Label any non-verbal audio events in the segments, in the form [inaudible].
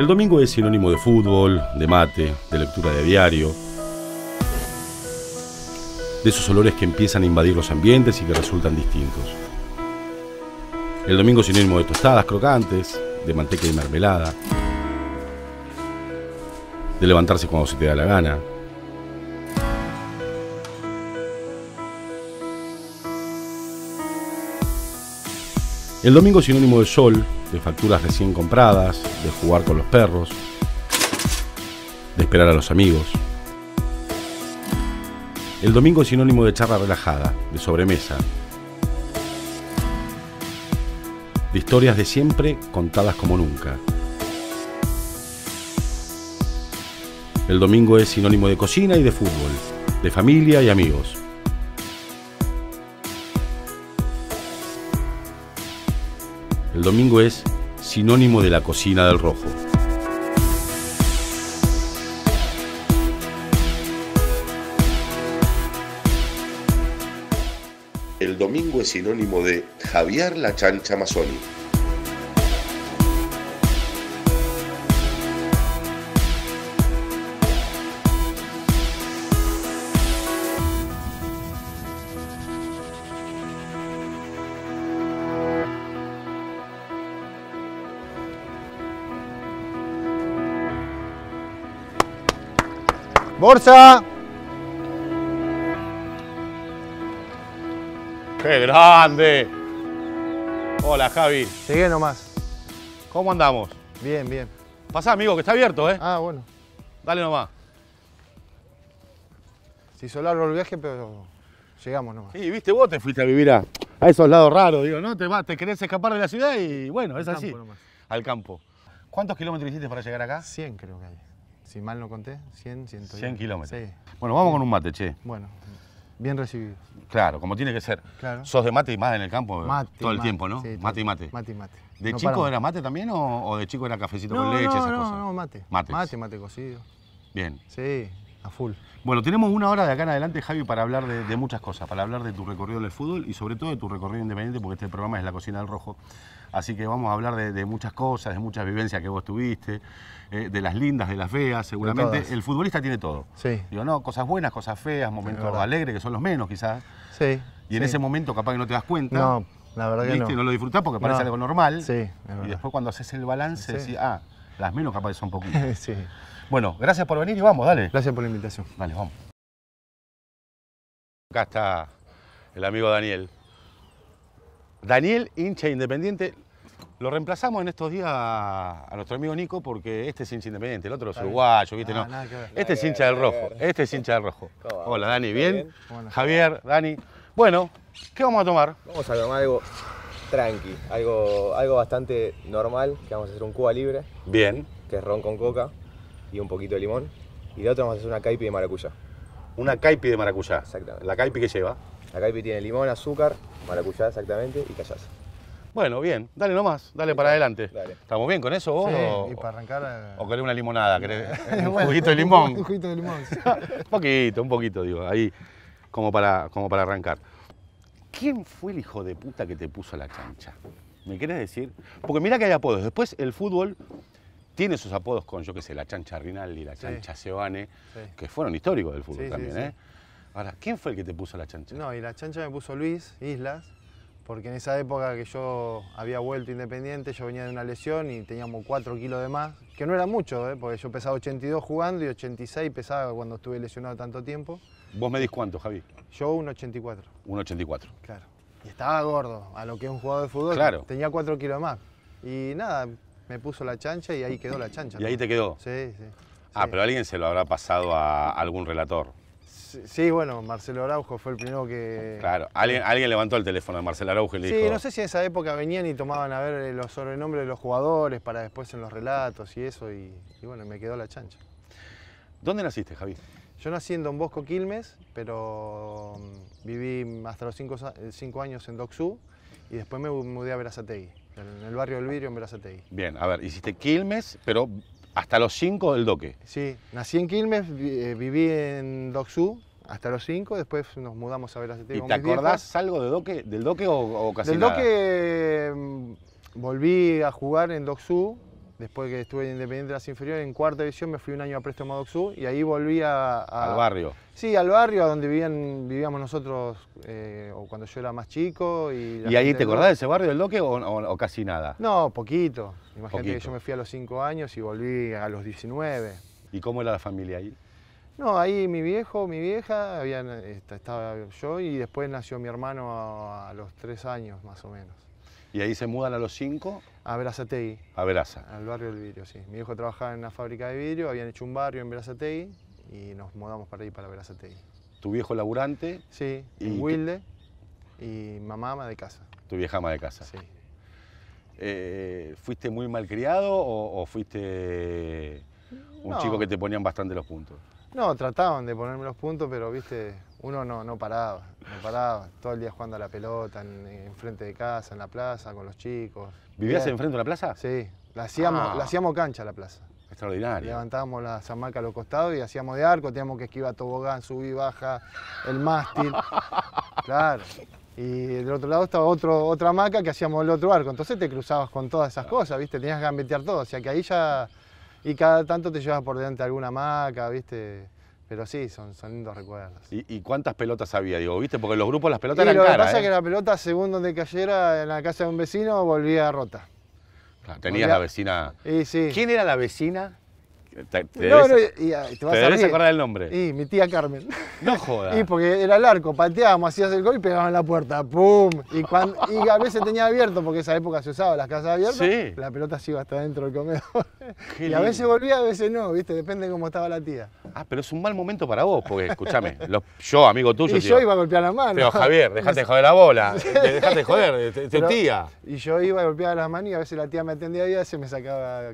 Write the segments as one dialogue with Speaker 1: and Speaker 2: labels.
Speaker 1: El domingo es sinónimo de fútbol, de mate, de lectura de diario, de esos olores que empiezan a invadir los ambientes y que resultan distintos. El domingo es sinónimo de tostadas crocantes, de manteca y mermelada, de levantarse cuando se te da la gana. El domingo es sinónimo de sol, de facturas recién compradas, de jugar con los perros, de esperar a los amigos. El domingo es sinónimo de charla relajada, de sobremesa, de historias de siempre contadas como nunca. El domingo es sinónimo de cocina y de fútbol, de familia y amigos. domingo es sinónimo de la cocina del rojo. El domingo es sinónimo de Javier la Chancha Masoni.
Speaker 2: ¡Borsa!
Speaker 1: ¡Qué grande! Hola, Javi. Llegué nomás. ¿Cómo andamos? Bien, bien. Pasá, amigo, que está
Speaker 2: abierto, ¿eh? Ah, bueno. Dale nomás. Si solo el viaje, pero llegamos nomás.
Speaker 1: Sí, viste, vos te fuiste a vivir a, a esos lados raros, digo, ¿no?
Speaker 2: Te, te querés
Speaker 1: escapar de la ciudad y bueno, es así.
Speaker 2: Al campo. ¿Cuántos kilómetros hiciste para llegar acá? 100 creo que hay si mal no conté, 100, 100 kilómetros. Sí.
Speaker 1: Bueno, vamos con un mate, che.
Speaker 2: Bueno, bien recibido.
Speaker 1: Claro, como tiene que ser. Claro. Sos de mate y más en el campo eh, mate, todo el tiempo, ¿no? Sí, mate y mate. Mate y mate. ¿De chico era mate también o, de chico era cafecito con leche, no, esas cosas? No,
Speaker 2: no, mate. Mate. Mate, mate cocido. Bien. Sí,
Speaker 1: a full. Bueno, tenemos una hora de acá en adelante, Javi, para hablar de, muchas cosas, para hablar de tu recorrido en el fútbol y sobre todo de tu recorrido independiente, porque este programa es La Cocina del Rojo. Así que vamos a hablar de, muchas cosas, de muchas vivencias que vos tuviste, eh, de las lindas, de las feas, seguramente. El futbolista tiene todo. Sí. Digo, no, cosas buenas, cosas feas, momentos alegres, que son los menos quizás. Sí. Y en ese momento capaz que no te das cuenta. No,
Speaker 2: la verdad que no. no lo
Speaker 1: disfrutás porque parece algo
Speaker 2: normal. Sí,
Speaker 1: Y después cuando haces el balance, decís, ah, las menos capaz son poquitas. [laughs] sí. Bueno, gracias por venir y vamos, dale. Gracias por la invitación. Dale, vamos. Acá está el amigo Daniel. Daniel, hincha independiente. Lo reemplazamos en estos días a, nuestro amigo Nico porque este es hincha independiente, el otro es uruguayo, ¿viste? Ah, no. Este, este es hincha del rojo, este es hincha del rojo. Hola Dani, ¿bien? Javier, Dani. Bueno, ¿qué vamos a tomar? Vamos a tomar algo tranqui, algo, algo bastante normal, que vamos a hacer un Cuba libre. Bien. Que es ron con coca y un poquito de limón. Y la otra vamos a hacer una caipi de maracuyá. Una caipi de maracuyá. Exactamente. ¿La caipi que lleva? La caipi tiene limón, azúcar, maracuyá exactamente y callaza. Bueno, bien, dale nomás, dale para adelante. ¿Estamos bien con eso vos? Sí, y
Speaker 2: para arrancar. Eh.
Speaker 1: O querés una limonada, querés [laughs] [laughs] un juguito de limón. Un juguito de limón. un poquito, un poquito, digo, ahí como para, como para arrancar. ¿Quién fue el hijo de puta que te puso a la cancha? ¿Me quieres decir? Porque mira que hay apodos. Después el fútbol tiene sus apodos con, yo qué sé, la chancha Rinaldi, la chancha Sevane, que fueron históricos del fútbol también, ¿eh? Ahora, ¿quién fue el que te puso la chancha?
Speaker 2: No, y la chancha me puso Luis Islas, porque en esa época que yo había vuelto independiente, yo venía de una lesión y teníamos 4 kilos de más, que no era mucho, ¿eh? porque yo pesaba 82 jugando y 86 pesaba cuando estuve lesionado tanto tiempo.
Speaker 1: ¿Vos medís cuánto,
Speaker 2: Javi? Yo 1,84.
Speaker 1: 1,84. Claro.
Speaker 2: Y estaba gordo, a lo que es un jugador de fútbol. Claro. Tenía 4 kilos de más. Y nada, me puso la chancha y ahí quedó la chancha. ¿Y ahí te quedó? Sí, sí.
Speaker 1: Ah, pero alguien se lo habrá pasado a algún relator.
Speaker 2: Sí, bueno, Marcelo Araujo fue el primero que... Claro,
Speaker 1: alguien, levantó el teléfono de Marcelo Araujo y le dijo... Sí, no sé
Speaker 2: si en esa época venían y tomaban a ver eh, los sobrenombres de los jugadores para después en los relatos y eso, y, bueno, me quedó la chancha. ¿Dónde naciste, Javi? Yo nací en Don Bosco, Quilmes, pero mm, viví hasta los eh, cinco años en Docsú y después me mudé a Verazategui en el barrio del Virio, en Berazategui.
Speaker 1: Bien, a ver, hiciste Quilmes, pero hasta los 5 del doque.
Speaker 2: Sí, nací en Quilmes, eh, viví en Doxú hasta los 5, después nos mudamos a Berazategui ¿Y te acordás
Speaker 1: algo de doque, del doque o, casi
Speaker 2: doque mm, volví a jugar en Doxú Después que estuve en Independiente de las Inferiores, en cuarta división me fui un año a Presto a y ahí volví a, al barrio. Sí, al barrio, donde vivían, vivíamos nosotros eh, o cuando yo era más chico. ¿Y, ahí te acordás de ese barrio del Loque o, casi nada? No, poquito. Imagínate que yo me fui a los cinco años y volví a los 19. ¿Y cómo era la familia ahí? No, ahí mi viejo, mi vieja, habían, estaba yo y después nació mi hermano a, los 3 años más o menos. ¿Y
Speaker 1: ahí se mudan a los cinco
Speaker 2: a Berazategui. A Beraza. Al barrio del vidrio, sí. Mi hijo trabajaba en una fábrica de vidrio, habían hecho un barrio en Berazategui y nos mudamos para ir para Berazategui. ¿Tu viejo laburante? Sí, y en Wilde y mamá ama de casa.
Speaker 1: ¿Tu vieja ama de casa? Sí. Eh, ¿Fuiste muy malcriado o, o fuiste un chico que te ponían bastante los puntos?
Speaker 2: No, trataban de ponerme los puntos, pero viste, uno no, no paraba, no paraba. Todo el día jugando a la pelota, enfrente en frente de casa, en la plaza, con los chicos. ¿Vivías enfrente de la plaza? Sí, la hacíamos, ah. la hacíamos cancha la plaza. Extraordinario. Levantábamos la zamaca a los costados y hacíamos de arco, teníamos que esquivar tobogán, subir, baja, el mástil. [laughs] claro. Y del otro lado estaba otro, otra hamaca que hacíamos el otro arco. Entonces te cruzabas con todas esas cosas, ¿viste? Tenías que gambetear todo. O sea que ahí ya. Y cada tanto te llevas por delante alguna hamaca, ¿viste? Pero sí, son, lindos recuerdos. ¿Y, cuántas
Speaker 1: pelotas había? Digo, ¿viste? Porque los grupos las pelotas eran caras. Lo que pasa es ¿eh? que
Speaker 2: la pelota, según donde cayera, en la casa de un vecino, volvía rota.
Speaker 1: tenías la vecina.
Speaker 2: ¿Quién era la vecina?
Speaker 1: Te, no,
Speaker 2: y, te vas acordar el nombre. Y mi tía Carmen.
Speaker 1: No jodas. [laughs] Y
Speaker 2: porque era el arco, pateábamos, hacías el gol y pegaban la puerta. ¡Pum! Y, a veces tenía abierto, porque esa época se usaba las casas abiertas. Sí. La pelota se iba hasta dentro del comedor. [laughs] y a veces volvía, a veces no, ¿viste? Depende de cómo estaba la tía.
Speaker 1: Ah, pero es un mal momento para vos, porque escúchame, [laughs] yo, amigo tuyo. Y yo iba a
Speaker 2: golpear las manos. Pero Javier, dejate de joder la bola. Dejate de joder, tu tía. Y yo iba a golpear las manos y a veces la tía me atendía y a veces me sacaba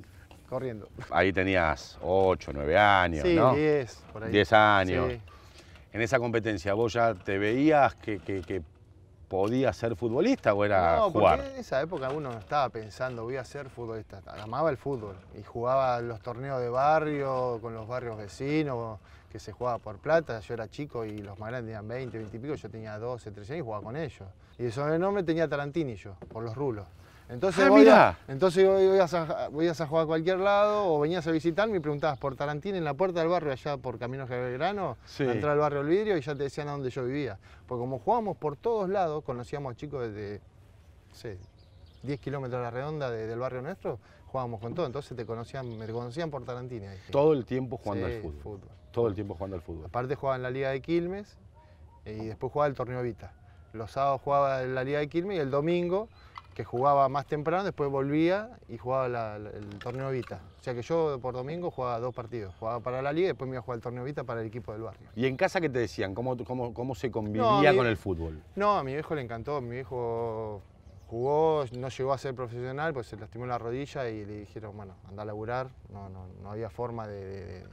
Speaker 2: corriendo.
Speaker 1: Ahí tenías 8, 9 años, sí, ¿no? 10, por ahí. 10 años. En esa competencia, ¿vos ya te veías que, podías ser futbolista o era no, jugar? en
Speaker 2: esa época uno no estaba pensando, voy a ser futbolista. Amaba el fútbol y jugaba los torneos de barrio, con los barrios vecinos, que se jugaba por plata. Yo era chico y los más grandes tenían 20, 20 y pico, yo tenía 12, 13 años y jugaba con ellos. Y el sobrenombre tenía Tarantini yo, por los rulos. Ah, entonces, voy, a, entonces a cualquier lado o venías a visitarme y preguntabas por Tarantino en la puerta del barrio, allá por Camino de Grano, entraba al barrio Olvidrio y ya te decían a dónde yo vivía. Porque como jugábamos por todos lados, conocíamos chicos desde, no sé, 10 kilómetros a la redonda del barrio nuestro, jugábamos con todo, entonces te conocían, me conocían por Tarantino.
Speaker 1: Todo el tiempo jugando al fútbol. Todo el tiempo jugando al fútbol.
Speaker 2: Aparte jugaba en la Liga de Quilmes y después jugaba el Torneo Vita. Los sábados jugaba en la Liga de Quilmes y el domingo que jugaba más temprano, después volvía y jugaba el torneo Vita. O sea que yo por domingo jugaba dos partidos. Jugaba para la liga y después me iba a jugar el torneo Vita para el equipo del barrio.
Speaker 1: ¿Y en casa qué te decían? ¿Cómo, cómo, cómo se convivía con el fútbol?
Speaker 2: No, a mi viejo le encantó. Mi viejo jugó, no llegó a ser profesional, pues se lastimó la rodilla y le dijeron, bueno, anda a laburar. No, no, no había forma de,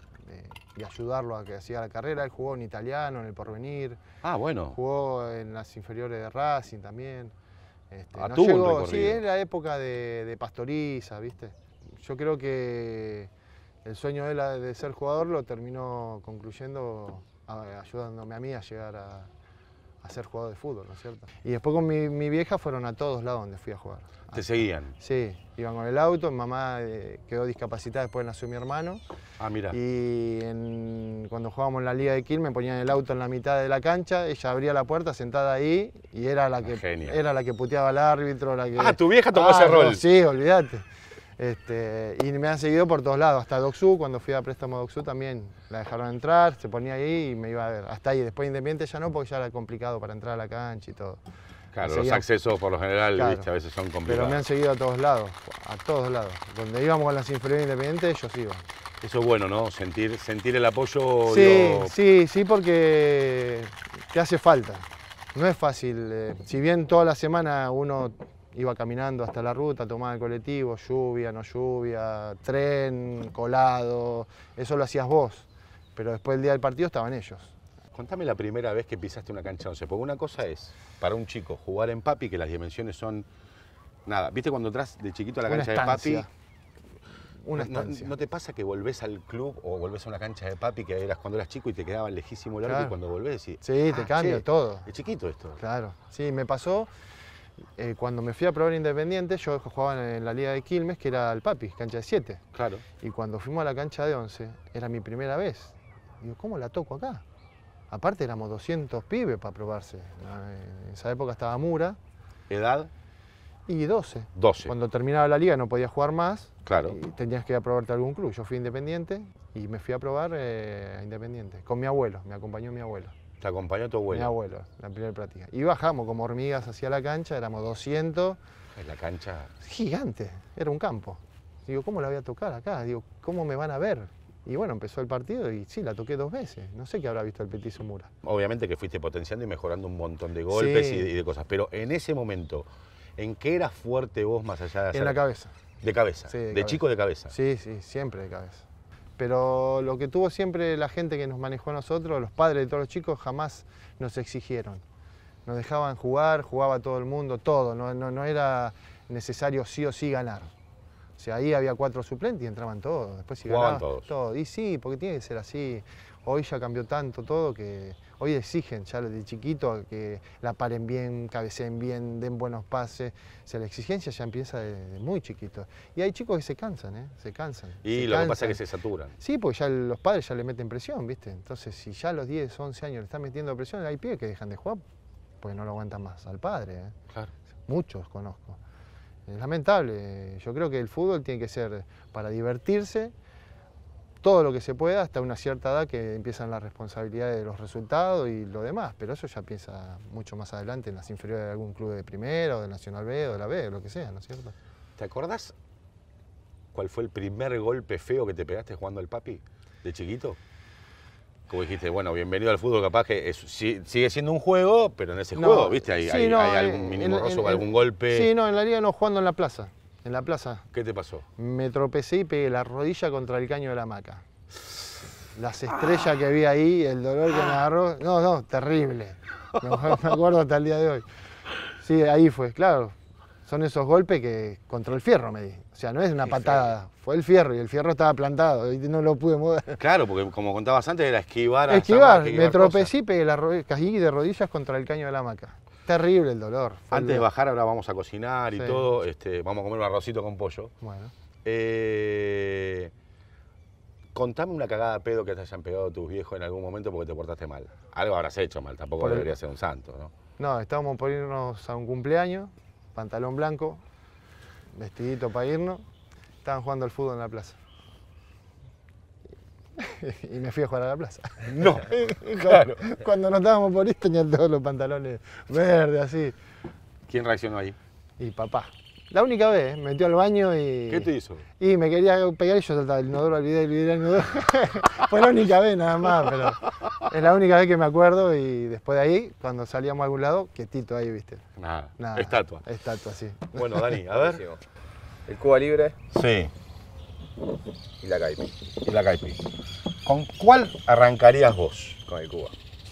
Speaker 2: de ayudarlo a que hacía la carrera. Él jugó en italiano, en el porvenir. Ah, bueno. Jugó en las inferiores de Racing también. Este, ah, sí, es la época de, pastoriza, ¿viste? Yo creo que el sueño de, la de ser jugador lo terminó concluyendo ayudándome a mí a llegar a, a ser jugador de fútbol, ¿no es cierto? Y después con mi, vieja fueron a todos lados donde fui a jugar. ¿Te seguían? Sí, iban con el auto, mi mamá eh, quedó discapacitada, después nació mi hermano. Ah, mira. Y cuando jugábamos en la Liga de Kill me ponían el auto en la mitad de la cancha, ella abría la puerta sentada ahí y era la que, era la que puteaba al árbitro. La que, ah, tu vieja tomó ah, ese rol. sí, olvídate. Este, y me han seguido por todos lados, hasta Doxu, cuando fui a préstamo Doxu también la dejaron entrar, se ponía ahí y me iba a ver. Hasta ahí, después Independiente ya no, porque ya era complicado para entrar a la cancha y todo. Claro, los accesos por lo general ¿viste? a veces son complicados. Pero me han seguido a todos lados, a todos lados. Donde íbamos con las inferiores independientes, ellos iban.
Speaker 1: Eso es bueno, ¿no? Sentir, sentir el apoyo. Sí,
Speaker 2: sí, sí, porque te hace falta. No es fácil. Eh, si bien toda la semana uno iba caminando hasta la ruta, tomaba el colectivo, lluvia, no lluvia, tren, colado, eso lo hacías vos, pero después el día del partido estaban ellos.
Speaker 1: Contame la primera vez que pisaste una cancha 11, porque una cosa es, para un chico, jugar en papi, que las dimensiones son nada. ¿Viste cuando entras de chiquito a la cancha de papi?
Speaker 2: Una estancia.
Speaker 1: No, te pasa que volvés al club o volvés a una cancha de papi que eras cuando eras chico y te quedaba lejísimo el arco y cuando volvés Sí, te ah, cambia
Speaker 2: todo. Es chiquito esto. Claro. Sí, me pasó eh, cuando me fui a probar Independiente, yo jugaba en la Liga de Quilmes, que era el Papi, cancha de 7. Claro. Y cuando fuimos a la cancha de 11, era mi primera vez. Digo, ¿cómo la toco acá? Aparte éramos 200 pibes para probarse. Ah, en esa época estaba Mura. ¿Edad? Y 12. 12. Cuando terminaba la liga no podía jugar más. Claro. tenías que ir a probarte algún club. Yo fui independiente y me fui a probar eh, a independiente. Con mi abuelo, me acompañó mi abuelo. Te acompañó tu abuelo. Mi abuelo, la primera práctica. Y bajamos como hormigas hacia la cancha, éramos 200. ¿En la cancha? Gigante, era un campo. Digo, ¿cómo la voy a tocar acá? Digo, ¿cómo me van a ver? Y bueno, empezó el partido y sí, la toqué dos veces. No sé qué habrá visto el Petit Mura.
Speaker 1: Obviamente que fuiste potenciando y mejorando un montón de golpes y, de, cosas. Pero en ese momento, ¿en qué eras fuerte
Speaker 2: vos más allá de hacer... En la cabeza. De cabeza. de, chico de cabeza. Sí, sí, siempre de cabeza. Pero lo que tuvo siempre la gente que nos manejó a nosotros, los padres de todos los chicos, jamás nos exigieron. Nos dejaban jugar, jugaba todo el mundo, todo. No, era necesario sí o sí ganar. O sea, ahí había cuatro suplentes y entraban todos. Después si ganaban, Todo. Y sí, porque tiene que ser así. Hoy ya cambió tanto todo que Hoy exigen ya de chiquito que la paren bien, cabeceen bien, den buenos pases. O sea, la exigencia ya empieza desde muy chiquito. Y hay chicos que se cansan, ¿eh? Se cansan. Y lo que pasa es que se saturan. Sí, porque ya los padres ya le meten presión, ¿viste? Entonces, si ya a los 10, 11 años le están metiendo presión, hay pibes que dejan de jugar porque no lo aguantan más al padre. ¿eh? Claro. Muchos conozco. Es lamentable. Yo creo que el fútbol tiene que ser para divertirse todo lo que se pueda hasta una cierta edad que empiezan las responsabilidades de los resultados y lo demás, pero eso ya piensa mucho más adelante en las inferiores de algún club de primera o de Nacional B o de la B, o lo que sea, ¿no es cierto? ¿Te acordás
Speaker 1: cuál fue el primer golpe feo que te pegaste jugando al papi de chiquito? Como dijiste, bueno, bienvenido al fútbol, capaz que sigue siendo un juego, pero en ese juego, ¿viste? Hay, eh, algún mínimo roso, algún golpe. Sí,
Speaker 2: no, en la liga no, jugando en la plaza en la plaza. ¿Qué te pasó? Me tropecé y pegué la rodilla contra el caño de la hamaca. Las ah. estrellas que vi ahí, el dolor que me agarró. No, no, terrible. Me acuerdo hasta el día de hoy. Sí, ahí fue, claro. Son esos golpes que contra el fierro me di. O sea, no es una patada, fue el fierro y el fierro estaba plantado y no lo pude mover.
Speaker 1: Claro, porque como contabas antes era esquivar. Esquivar, a esquivar me tropecé
Speaker 2: y pegué la rodilla, caí de rodillas contra el caño de la hamaca. Terrible el dolor. Antes de bajar,
Speaker 1: ahora vamos a cocinar y todo. Este, vamos a comer un arrocito con pollo. Bueno. Eh, contame una cagada de pedo que te hayan pegado tus viejos en algún momento porque te portaste mal. Algo habrás hecho mal, tampoco deberías debería ser un santo, ¿no?
Speaker 2: No, estábamos por irnos a un cumpleaños, pantalón blanco, vestidito para irnos. Estaban jugando al fútbol en la plaza. [laughs] y me fui a jugar a la plaza. [laughs] No, [laughs] claro. Cuando nos estábamos por ahí tenía todos los pantalones verdes, así.
Speaker 1: ¿Quién reaccionó ahí? Y papá.
Speaker 2: La única vez, metió al baño y... ¿Qué te hizo? Y me quería pegar y yo saltaba el inodoro, olvidé, olvidé el inodoro. Fue la única vez nada más, pero es la única vez que me acuerdo y después de ahí, cuando salíamos a algún lado, quietito ahí, viste. Nada, nada.
Speaker 1: estatua. Estatua, sí. Bueno, Dani, a ver. El Cuba Libre. Sí. Y la Caipi. Y la Caipi. ¿Con cuál arrancarías vos? Con el Cuba.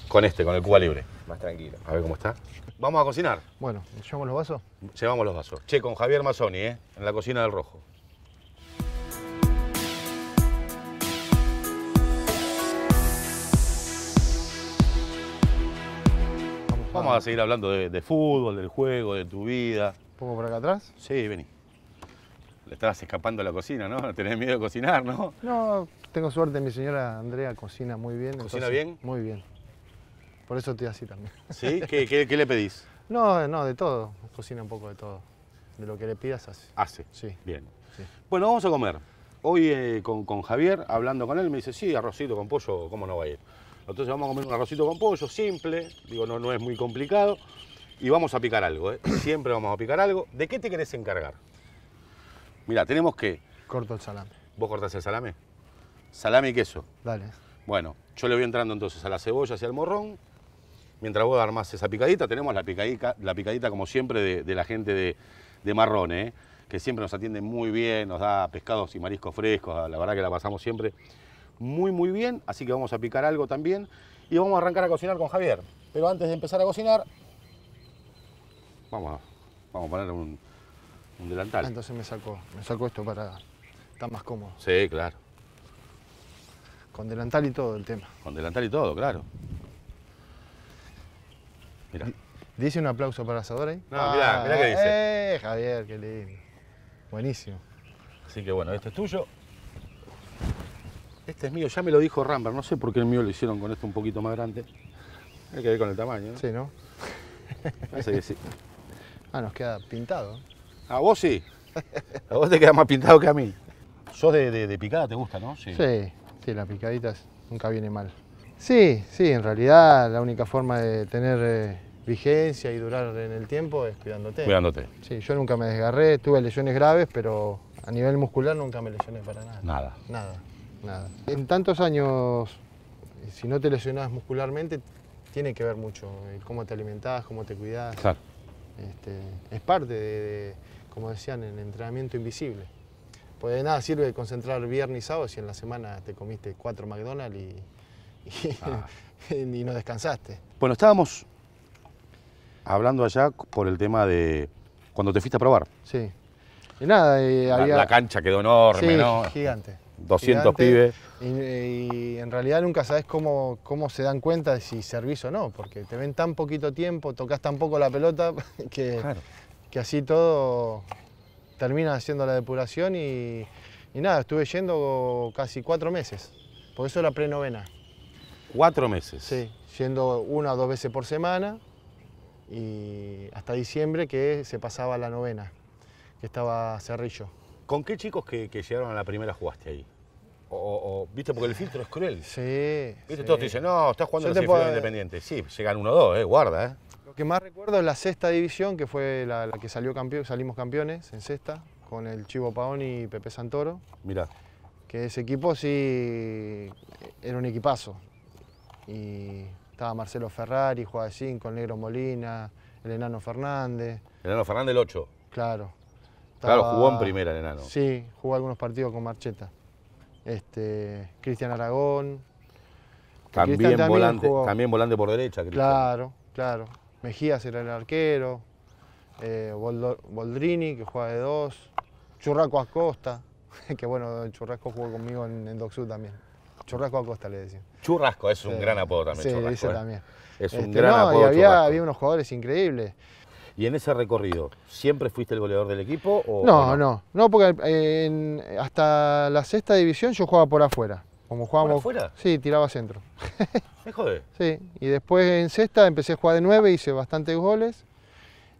Speaker 1: Con este, con el Cuba Libre. Más tranquilo. A ver cómo está.
Speaker 2: Vamos a cocinar. Bueno, ¿llevamos los vasos?
Speaker 1: Llevamos los vasos. Che, con Javier Mazzoni, ¿eh? En la cocina del Rojo. Vamos, a seguir hablando de, fútbol, del juego, de tu vida.
Speaker 2: poco por acá atrás? Sí,
Speaker 1: vení. Le estabas escapando a la cocina, ¿no? [laughs] Tenés miedo de cocinar, ¿no?
Speaker 2: No, tengo suerte, mi señora Andrea cocina muy bien. ¿Cocina bien? Muy bien. Por eso estoy así también. [laughs] ¿Sí? ¿Qué, le pedís? No, no, de todo. Cocina un poco de todo. De lo que le pidas hace.
Speaker 1: Hace. Sí. Bien. Bueno, vamos a comer. Hoy eh, con, con, Javier, hablando con él, me dice, sí, arrocito con pollo, ¿cómo no va a ir? Entonces vamos a comer un arrocito con pollo, simple, digo, no, no es muy complicado. Y vamos a picar algo, ¿eh? [coughs] Siempre vamos a picar algo. ¿De qué te querés encargar? Mira, tenemos que...
Speaker 2: Corto el salame.
Speaker 1: ¿Vos cortás el salame? Salame y queso. Dale. Bueno, yo le voy entrando entonces a la cebolla y al morrón. Mientras vos armás esa picadita, tenemos la picadita, la picadita como siempre de, la gente de, de ¿eh? que siempre nos atiende muy bien, nos da pescados y mariscos frescos, la verdad que la pasamos siempre muy muy bien, así que vamos a picar algo también y vamos a arrancar a cocinar con Javier. Pero antes de empezar a cocinar, vamos a, vamos a poner un, delantal. Ah,
Speaker 2: entonces me saco me sacó esto para estar más cómodo. Sí, claro. Con delantal y todo el tema.
Speaker 1: Con delantal y todo, claro.
Speaker 2: mira ¿Dice un aplauso para asadora ahí? No, mirá, qué ah, dice. ¡Eh, Javier, qué lindo! Buenísimo. Así que bueno, este es tuyo.
Speaker 1: Este es mío, ya me lo dijo Rambert, no sé por qué el mío lo hicieron con esto un poquito más grande. Hay que ver con el tamaño. ¿no? Sí, ¿no? [laughs] Parece que sí.
Speaker 2: Ah, nos queda pintado. A vos
Speaker 1: sí. [laughs] A vos te queda más pintado que a mí. Sos de, picada, te gusta, ¿no? sí.
Speaker 2: Sí, las picaditas nunca viene mal. Sí, sí, en realidad la única forma de tener eh, vigencia y durar en el tiempo es cuidándote. Cuidándote. Sí, yo nunca me desgarré, tuve lesiones graves, pero a nivel muscular nunca me lesioné para nada. Nada. Nada, En tantos años, si no te lesionás muscularmente, tiene que ver mucho eh, cómo te alimentás, cómo te cuidás. Claro. Este, es parte de, como decían, el entrenamiento invisible. Pues de nada sirve concentrar viernes y sábados si en la semana te comiste cuatro McDonald's y, ah. [laughs] y, no descansaste.
Speaker 1: Bueno, estábamos hablando allá por el tema de cuando te fuiste a probar. Sí.
Speaker 2: Y nada, eh, la, había... la, cancha quedó enorme, ¿no? gigante. 200 pibes. Y, en realidad nunca sabes cómo, cómo se dan cuenta de si servís o no, porque te ven tan poquito tiempo, tocas tan poco la pelota, [laughs] que, que así todo Termina haciendo la depuración y, nada, estuve yendo casi cuatro meses, porque eso era prenovena. ¿Cuatro meses? Sí, yendo una o dos veces por semana y hasta diciembre que se pasaba la novena, que estaba Cerrillo.
Speaker 1: ¿Con qué chicos que, que llegaron a la primera jugaste ahí? O, ¿Viste?
Speaker 2: Porque el filtro es cruel. Sí. ¿Viste? Todos te dicen, no, estás jugando en el independiente.
Speaker 1: Sí, llegan uno o dos, eh, guarda, eh.
Speaker 2: Lo que más recuerdo es la sexta división, que fue la, que salió campeón, salimos campeones en sexta, con el Chivo Paón y Pepe Santoro. Mira, Que ese equipo sí eh, era un equipazo. Y estaba Marcelo Ferrari, jugaba de 5, el Negro Molina, el Enano Fernández.
Speaker 1: El Enano Fernández, el 8.
Speaker 2: Claro. claro, jugó en primera el Enano. Sí, jugó algunos partidos con Marcheta. Este, Cristian Aragón. También, volante, también volante por derecha, Cristian. Claro, claro. Mejías era el arquero, eh, Boldrini, que juega de dos, Churraco Acosta, [laughs] que bueno, Churrasco jugó conmigo en, en también. Churrasco Acosta le decía. Churrasco es un gran apodo también. Sí, ese eh. también. Es un este, gran no, apodo. Y había, había, unos jugadores increíbles.
Speaker 1: ¿Y en ese recorrido, siempre fuiste el goleador del equipo? O, no, no?
Speaker 2: no, porque eh, hasta la sexta división yo jugaba por afuera. Como jugábamos. afuera? Sí, tiraba centro.
Speaker 1: [laughs] Me jode.
Speaker 2: Sí, y después en sexta empecé a jugar de nueve, hice bastantes goles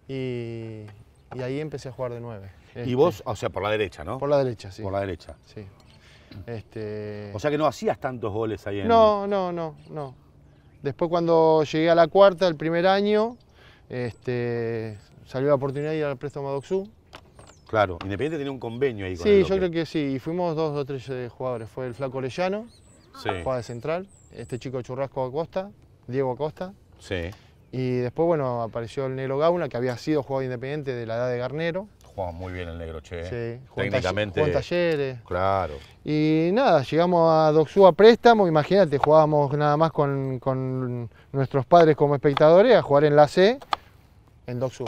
Speaker 2: y, ahí empecé a jugar de nueve. y este, vos,
Speaker 1: o sea, por la derecha, ¿no? Por la derecha, sí. Por la derecha. Sí.
Speaker 2: Este, o sea que no hacías tantos goles ahí en. No, no, no, no. Después cuando llegué a la cuarta, el primer año, este, salió la oportunidad de ir al préstamo a Doxú
Speaker 1: Claro, Independiente tenía un convenio ahí con Sí, yo creo
Speaker 2: que sí. Y fuimos dos o tres eh, jugadores. Fue el Flaco Lellano, sí. jugaba de central, este chico Churrasco Acosta, Diego Acosta. Sí. Y después, bueno, apareció el Negro Gauna, que había sido jugador independiente de la edad de Garnero.
Speaker 1: Jugaba muy bien
Speaker 2: el Negro, che. Eh. Sí, técnicamente. Jugó en talleres. Claro. Y nada, llegamos a Doxú a préstamo, imagínate, jugábamos nada más con, con nuestros padres como espectadores a jugar en la C en Doxú.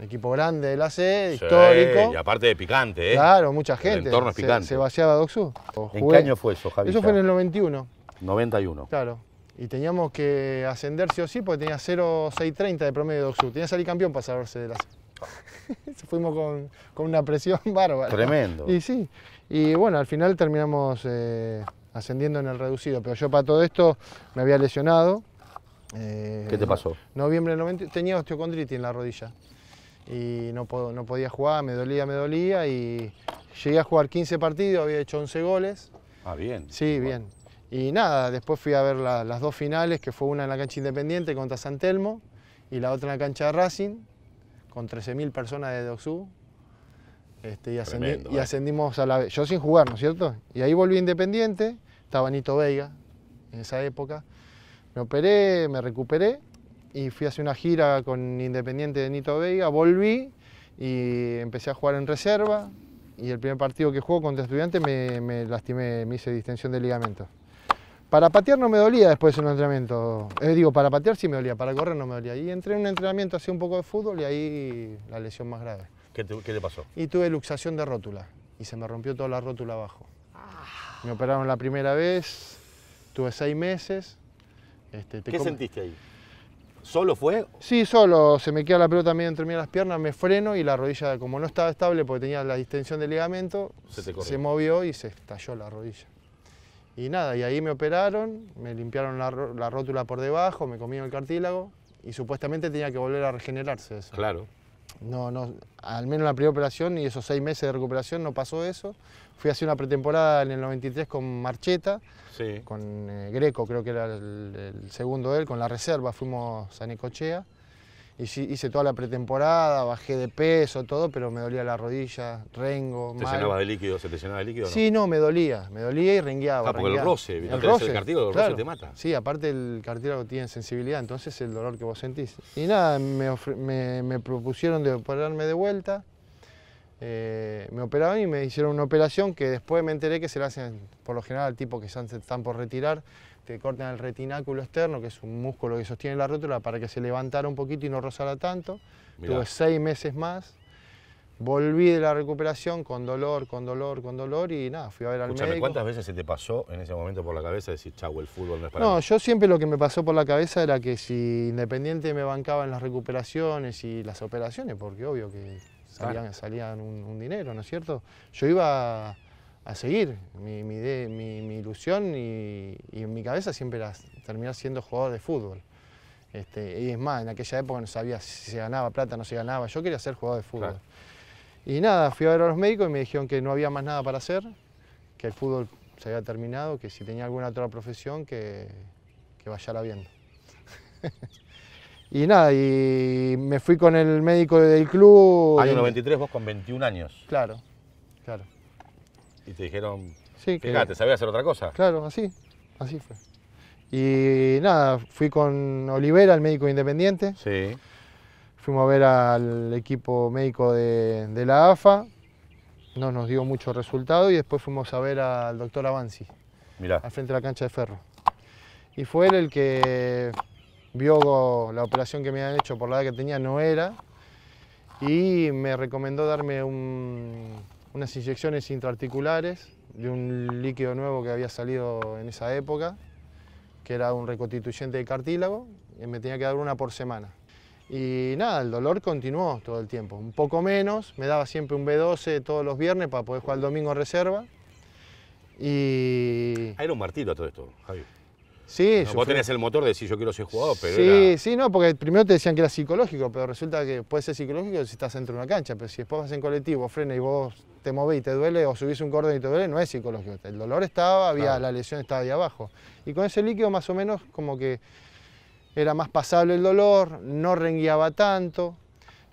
Speaker 2: Equipo grande de la histórico. Y
Speaker 1: aparte de picante, ¿eh? Claro, mucha gente. El entorno Se,
Speaker 2: vaciaba Doxú.
Speaker 1: ¿En qué año fue eso, Javier? Eso fue en el
Speaker 2: 91.
Speaker 1: 91.
Speaker 2: Claro. Y teníamos que ascender sí o sí porque tenía 0,630 de promedio de Doxú. Tenía que salir campeón para salvarse de la [laughs] Fuimos con, una presión [laughs] bárbara. Tremendo. Y sí. Y bueno, al final terminamos eh, ascendiendo en el reducido. Pero yo para todo esto me había lesionado. Eh, ¿Qué te pasó? Noviembre del 90 tenía osteocondritis en la rodilla y no, podía jugar, me dolía, me dolía y llegué a jugar 15 partidos, había hecho 11 goles. Ah, bien. Sí, bien. Y nada, después fui a ver las dos finales, que fue una en la cancha Independiente contra San Telmo y la otra en la cancha de Racing, con 13.000 personas de Doxú. Este, y, eh. ascendimos a la... Yo sin jugar, ¿no es cierto? Y ahí volví Independiente, estaba Nito Veiga en esa época. Me operé, me recuperé y fui a hacer una gira con Independiente de Nito Vega, volví y empecé a jugar en reserva y el primer partido que jugó contra estudiantes me, me, lastimé, me hice distensión de ligamento. Para patear no me dolía después de un entrenamiento, eh, digo, para patear sí me dolía, para correr no me dolía. Y entré en un entrenamiento, hacía un poco de fútbol y ahí la lesión más grave.
Speaker 1: ¿Qué te, qué pasó?
Speaker 2: Y tuve luxación de rótula y se me rompió toda la rótula abajo. Ah. Me operaron la primera vez, tuve seis meses.
Speaker 1: Este, ¿Qué sentiste ahí?
Speaker 2: ¿Solo fue? Sí, solo. Se me queda la pelota medio entre mí las piernas, me freno y la rodilla, como no estaba estable porque tenía la distensión del ligamento, se, movió y se estalló la rodilla. Y nada, y ahí me operaron, me limpiaron la, rótula por debajo, me comieron el cartílago y supuestamente tenía que volver a regenerarse Claro. No, no, al menos la primera operación y esos seis meses de recuperación no pasó eso. Fui a hacer una pretemporada en el 93 con Marcheta, con eh, Greco, creo que era el, segundo él, con la reserva fuimos a Necochea hice toda la pretemporada, bajé de peso, todo, pero me dolía la rodilla, rengo. ¿Te mal. de
Speaker 1: líquido? ¿Se te llenaba de líquido? Sí, no,
Speaker 2: me dolía, me dolía y rengueaba. Ah, porque el roce, el, roce, el cartílago, el roce te mata. Sí, aparte el cartílago tiene sensibilidad, entonces el dolor que vos sentís. Y nada, me, me propusieron de operarme de vuelta, eh, me operaron y me hicieron una operación que después me enteré que se la hacen por lo general al tipo que están por retirar, te este, cortan el retináculo externo, que es un músculo que sostiene la rótula, para que se levantara un poquito y no rozara tanto. Tuve seis meses más. Volví de la recuperación con dolor, con dolor, con dolor y nada, fui a ver al Escuchame, médico. ¿cuántas
Speaker 1: veces se te pasó en ese momento por la cabeza decir, chau, el fútbol no es No, yo siempre
Speaker 2: lo que me pasó por la cabeza era que si Independiente me bancaban las recuperaciones y las operaciones, porque obvio que salían, un dinero, ¿no es cierto? Yo iba a seguir. Mi, mi, de, mi, ilusión y, en mi cabeza siempre era terminar siendo jugador de fútbol. Este, y es más, en aquella época no sabía si se ganaba plata o no se ganaba. Yo quería ser jugador de fútbol. Y nada, fui a ver a los médicos y me dijeron que no había más nada para hacer, que el fútbol se había terminado, que si tenía alguna otra profesión que, que vaya la viendo. y nada, y me fui con el médico del club. Año 93,
Speaker 1: vos con 21 años. Claro, claro. Y te dijeron, sí, fíjate, ¿sabías hacer otra cosa?
Speaker 2: Claro, así, así fue. Y nada, fui con Olivera, el médico independiente. Sí. Fuimos a ver al equipo médico de, la AFA. No nos dio mucho resultado y después fuimos a ver al doctor Avanzi. Mirá. Al frente de la cancha de ferro. Y fue él el que vio la operación que me habían hecho por la edad que tenía, no era. Y me recomendó darme un, unas inyecciones intraarticulares de un líquido nuevo que había salido en esa época, que era un reconstituyente de cartílago, y me tenía que dar una por semana. Y nada, el dolor continuó todo el tiempo, un poco menos, me daba siempre un B12 todos los viernes para poder jugar el domingo reserva. Y...
Speaker 1: era un martillo todo esto, Javier vos tenías el motor de decir yo quiero ser jugado, pero. Sí,
Speaker 2: sí, no, porque primero te decían que era psicológico, pero resulta que puede ser psicológico si estás dentro de una cancha, pero si después vas en colectivo, frena y vos te movés y te duele, o subís un cordón y te duele, no es psicológico. El dolor estaba, había, la lesión estaba ahí abajo. Y con ese líquido, más o menos, como que era más pasable el dolor, no rengueaba tanto.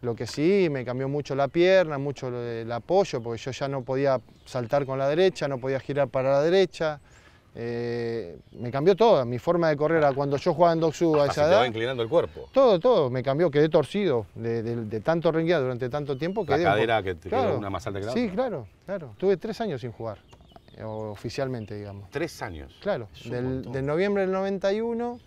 Speaker 2: Lo que sí, me cambió mucho la pierna, mucho el apoyo, porque yo ya no podía saltar con la derecha, no podía girar para la derecha. Eh, me cambió toda mi forma de correr cuando yo jugaba en Doxu a ah, esa
Speaker 1: inclinando el cuerpo.
Speaker 2: Todo, todo, me cambió, quedé torcido de, tanto renguear durante tanto tiempo. La cadera que te una más alta que la Sí, claro, claro. Tuve tres años sin jugar, eh, oficialmente, digamos. ¿Tres años? Claro, del, noviembre del 91,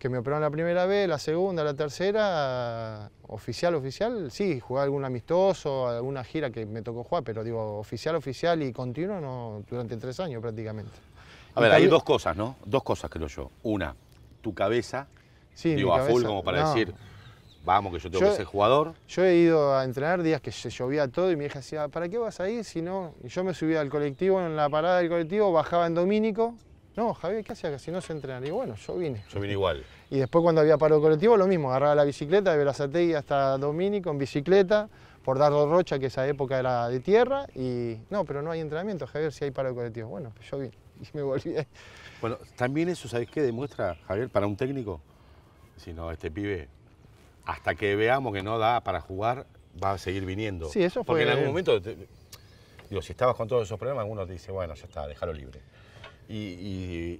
Speaker 2: que me operaron la primera vez, la segunda, la tercera, oficial, oficial, sí, jugué algún amistoso, alguna gira que me tocó jugar, pero digo, oficial, oficial y continuo, durante tres años prácticamente. A ver, hay dos
Speaker 1: cosas, ¿no? Dos cosas creo yo. Una, tu cabeza, sí, digo, a full como para decir, vamos, que yo tengo que ser jugador.
Speaker 2: Yo he ido a entrenar días que se llovía todo y mi hija decía, ¿para qué vas ahí si no? Y yo me subía al colectivo, en la parada del colectivo, bajaba en Domínico. No, Javier, ¿qué hacía? que Si no se entrenar. Y bueno, yo vine. Yo vine igual. Y después cuando había paro colectivo, lo mismo. Agarraba la bicicleta de y hasta Domínico en bicicleta, por Dardo Rocha, que esa época era de tierra. Y no, pero no hay entrenamiento, Javier, si hay paro colectivo. Bueno, pues yo vine y me volví.
Speaker 1: Bueno, también eso, ¿sabes qué demuestra, Javier, para un técnico? Si no, este pibe, hasta que veamos que no da para jugar, va a seguir viniendo. Sí, eso fue... Porque en algún momento, digo, si estabas con todos esos problemas, uno te dice, bueno, ya está, déjalo libre. Y,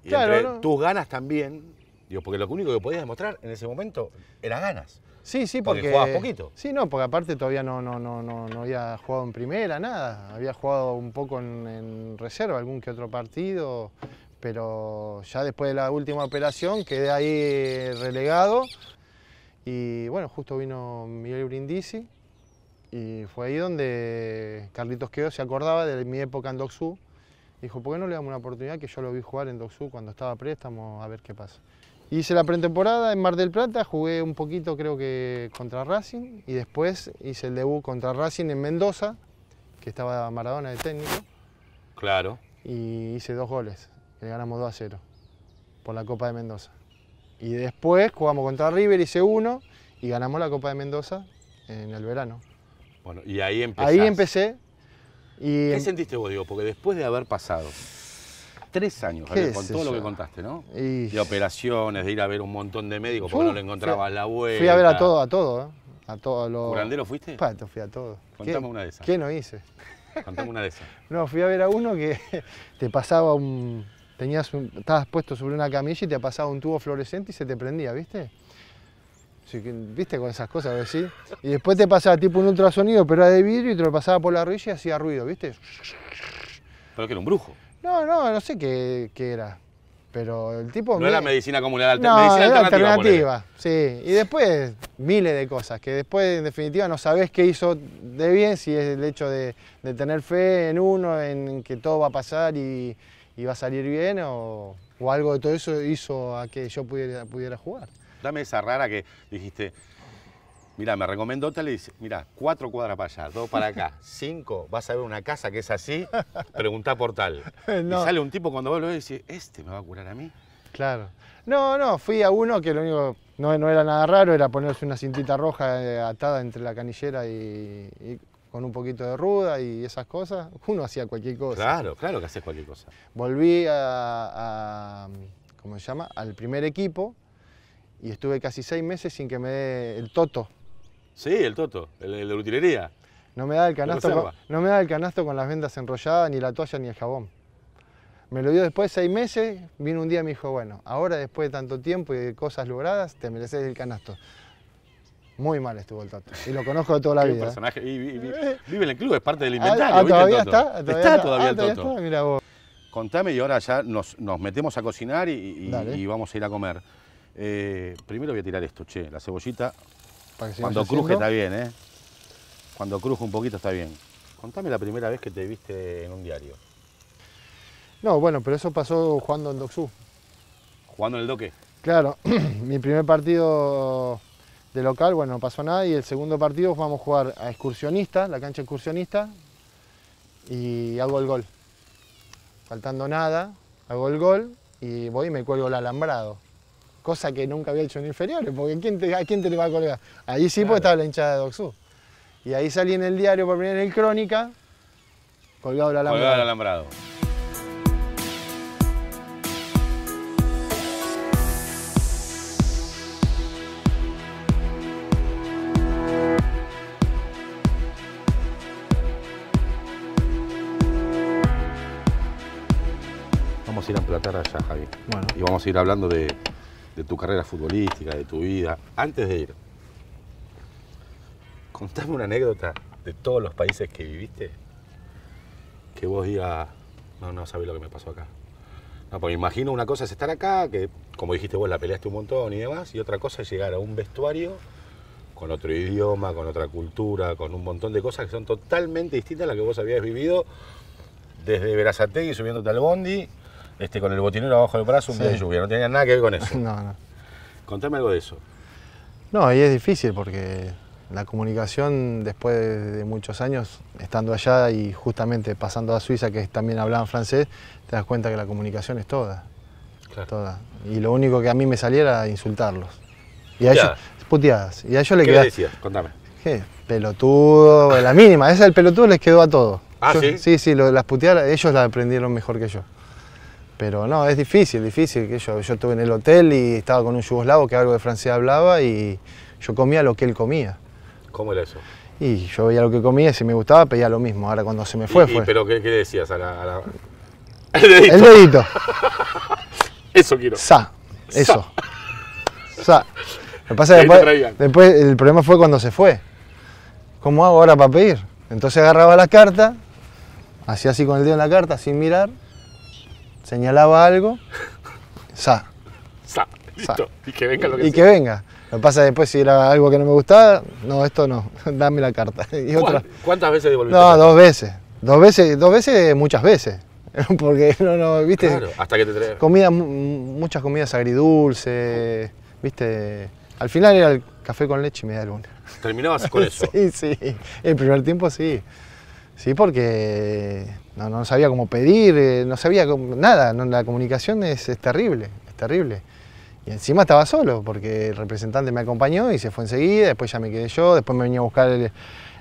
Speaker 1: tus ganas también, digo, porque lo único que podías demostrar en ese momento eran ganas.
Speaker 2: Sí, sí, porque, poquito. Sí, no, porque aparte todavía no, no, no, no, había jugado en primera, nada. Había jugado un poco en, reserva, algún que otro partido, pero ya después de la última operación quedé ahí relegado. Y bueno, justo vino Miguel Brindisi y fue ahí donde Carlitos Queo se acordaba de mi época en Doxú, Dijo, ¿por qué no le damos una oportunidad que yo lo vi jugar en Doxú cuando estaba préstamo a ver qué pasa? Hice la pretemporada en Mar del Plata, jugué un poquito creo que contra Racing y después hice el debut contra Racing en Mendoza, que estaba Maradona de técnico. Claro. Y hice dos goles, le ganamos 2 a 0 por la Copa de Mendoza. Y después jugamos contra River, hice uno y ganamos la Copa de Mendoza en el verano.
Speaker 1: Bueno, y ahí empecé. Ahí
Speaker 2: empecé. ¿Qué em-
Speaker 1: sentiste vos, digo? Porque después de haber pasado
Speaker 2: Tres años, con todo lo que contaste, ¿no? De
Speaker 1: operaciones, de ir a ver un montón de médicos porque no le encontrabas la abuela. Fui a ver a todo, a
Speaker 2: todo, ¿eh? A todos lo... fuiste? fui a todo. Contame una de esas. ¿Qué no hice? Contame una de esas. [laughs] no, fui a ver a uno que te pasaba un... Tenías un... Estabas puesto sobre una camilla y te pasaba un tubo fluorescente y se te prendía, ¿viste? ¿Viste con esas cosas? ¿sí? Y después te pasaba tipo un ultrasonido, pero era de vidrio y te lo pasaba por la rodilla y hacía ruido, ¿viste? Pero que era un brujo. No, no, no sé qué, era. Pero el tipo... No me... era medicina
Speaker 1: comunal, no, medicina era alternativa. alternativa
Speaker 2: sí. Y después miles de cosas, que después en definitiva no sabés qué hizo de bien, si es el hecho de, tener fe en uno, en que todo va a pasar y, va a salir bien, o, o, algo de todo eso hizo a que yo pudiera, pudiera jugar.
Speaker 1: Dame esa rara que dijiste, Mira, me recomendó tal y dice, mira, cuatro cuadras para allá, dos para acá, [laughs] cinco, vas a ver una casa que es así, pregunta por tal. [laughs] Y sale un tipo cuando vuelve y dice, ¿este me va a curar a mí?
Speaker 2: Claro. No, no, fui a uno que lo único, no, no era nada raro, era ponerse una cintita roja eh, atada entre la canillera y, con un poquito de ruda y esas cosas. Uno hacía cualquier cosa. Claro,
Speaker 1: claro que hacías cualquier cosa.
Speaker 2: Volví a, ¿cómo se llama? Al primer equipo y estuve casi seis meses sin que me dé el toto.
Speaker 1: Sí, el Toto, el, de utilería.
Speaker 2: No me, da el canasto con, no me da el canasto con las vendas enrolladas, ni la toalla, ni el jabón. Me lo dio después de seis meses, vino un día y me dijo, bueno, ahora después de tanto tiempo y de cosas logradas, te mereces el canasto. Muy mal estuvo el Toto. Y lo conozco de toda la vida. vive
Speaker 1: en el club, es parte del ah, inventario. Ah, ¿todavía, Está, todavía está, todavía ah, el Toto. vos. Contame y ahora ya nos, metemos a cocinar y, vamos a ir a comer. Eh, primero voy a tirar esto, che, la cebollita cuando cruje está bien, ¿eh? Cuando cruje un poquito está bien. Contame la primera vez que te viste en un diario.
Speaker 2: No, bueno, pero eso pasó jugando en Doxú. ¿Jugando en el doque? Claro, [clears throat] mi primer partido de local, bueno, no pasó nada. Y el segundo partido vamos a jugar a excursionista, la cancha excursionista, y hago el gol. Faltando nada, hago el gol y voy y me cuelgo el alambrado cosa que nunca había hecho en inferiores, porque ¿quién te, ¿a quién te le va a colgar? Ahí sí, pues estaba la hinchada de Doxú. Y ahí salí en el diario por primera en el Crónica, colgado el alambrado.
Speaker 1: alambrado. Vamos a ir a emplatar allá, Javi. Y vamos a ir hablando de, de tu carrera futbolística, de tu vida, antes de ir, contame una anécdota de todos los países que viviste que vos digas, no, no sabes lo que me pasó acá. No, pues imagino una cosa es estar acá, que como dijiste vos, la peleaste un montón y demás, y otra cosa es llegar a un vestuario con otro idioma, con otra cultura, con un montón de cosas que son totalmente distintas a las que vos habías vivido desde Verazategui subiéndote al Bondi este, con el botinero abajo del brazo un lluvia, no tenía nada que ver con eso. [laughs] No, no. Contame algo de eso.
Speaker 2: No, ahí es difícil porque la comunicación después de muchos años, estando allá y justamente pasando a Suiza, que también hablaban francés, te das cuenta que la comunicación es toda. toda. Y lo único que a mí me salía era insultarlos. Y a ellos, puteadas. Y a ellos le quedaba. ¿Qué decías? Contame. Pelotudo, la mínima. Esa del pelotudo les quedó a todos. Ah, sí. Sí, sí, las puteadas ellos la aprendieron mejor que yo. Pero no, es difícil, difícil. yo, yo estuve en el hotel y estaba con un yugoslavo que algo de francés hablaba y yo comía lo que él comía. ¿Cómo era eso? Y yo veía lo que comía y si me gustaba pedía lo mismo. Ahora cuando se me fue, fue.
Speaker 1: ¿Pero qué, qué decías a la,
Speaker 2: [laughs] El dedito. El dedito. [laughs] eso quiero. Sa. Eso. Sa. Lo que pasa es que después, después, el problema fue cuando se fue. ¿Cómo hago ahora para pedir? Entonces agarraba la carta, hacía así con el dedo en la carta, sin mirar, señalaba algo, sa. Sa.
Speaker 1: Y que venga lo que Y que venga.
Speaker 2: Lo pasa después si era algo que no me gustaba, no, esto no, [laughs] dame la carta. [laughs] Y otra.
Speaker 1: ¿Cuántas veces devolviste? No,
Speaker 2: dos veces. Dos veces, dos veces, muchas veces. [laughs] Porque no, no, viste. Claro, hasta que te traes. Comida, muchas comidas agridulces, viste. Al final era el café con leche y media luna.
Speaker 1: ¿Terminabas con eso?
Speaker 2: sí, sí. El primer tiempo sí. ¿sí? porque no, sabía cómo pedir, eh, no sabía nada, no, la comunicación es, terrible, es terrible. Y encima estaba solo, porque el representante me acompañó y se fue enseguida, después ya me quedé yo, después me venía a buscar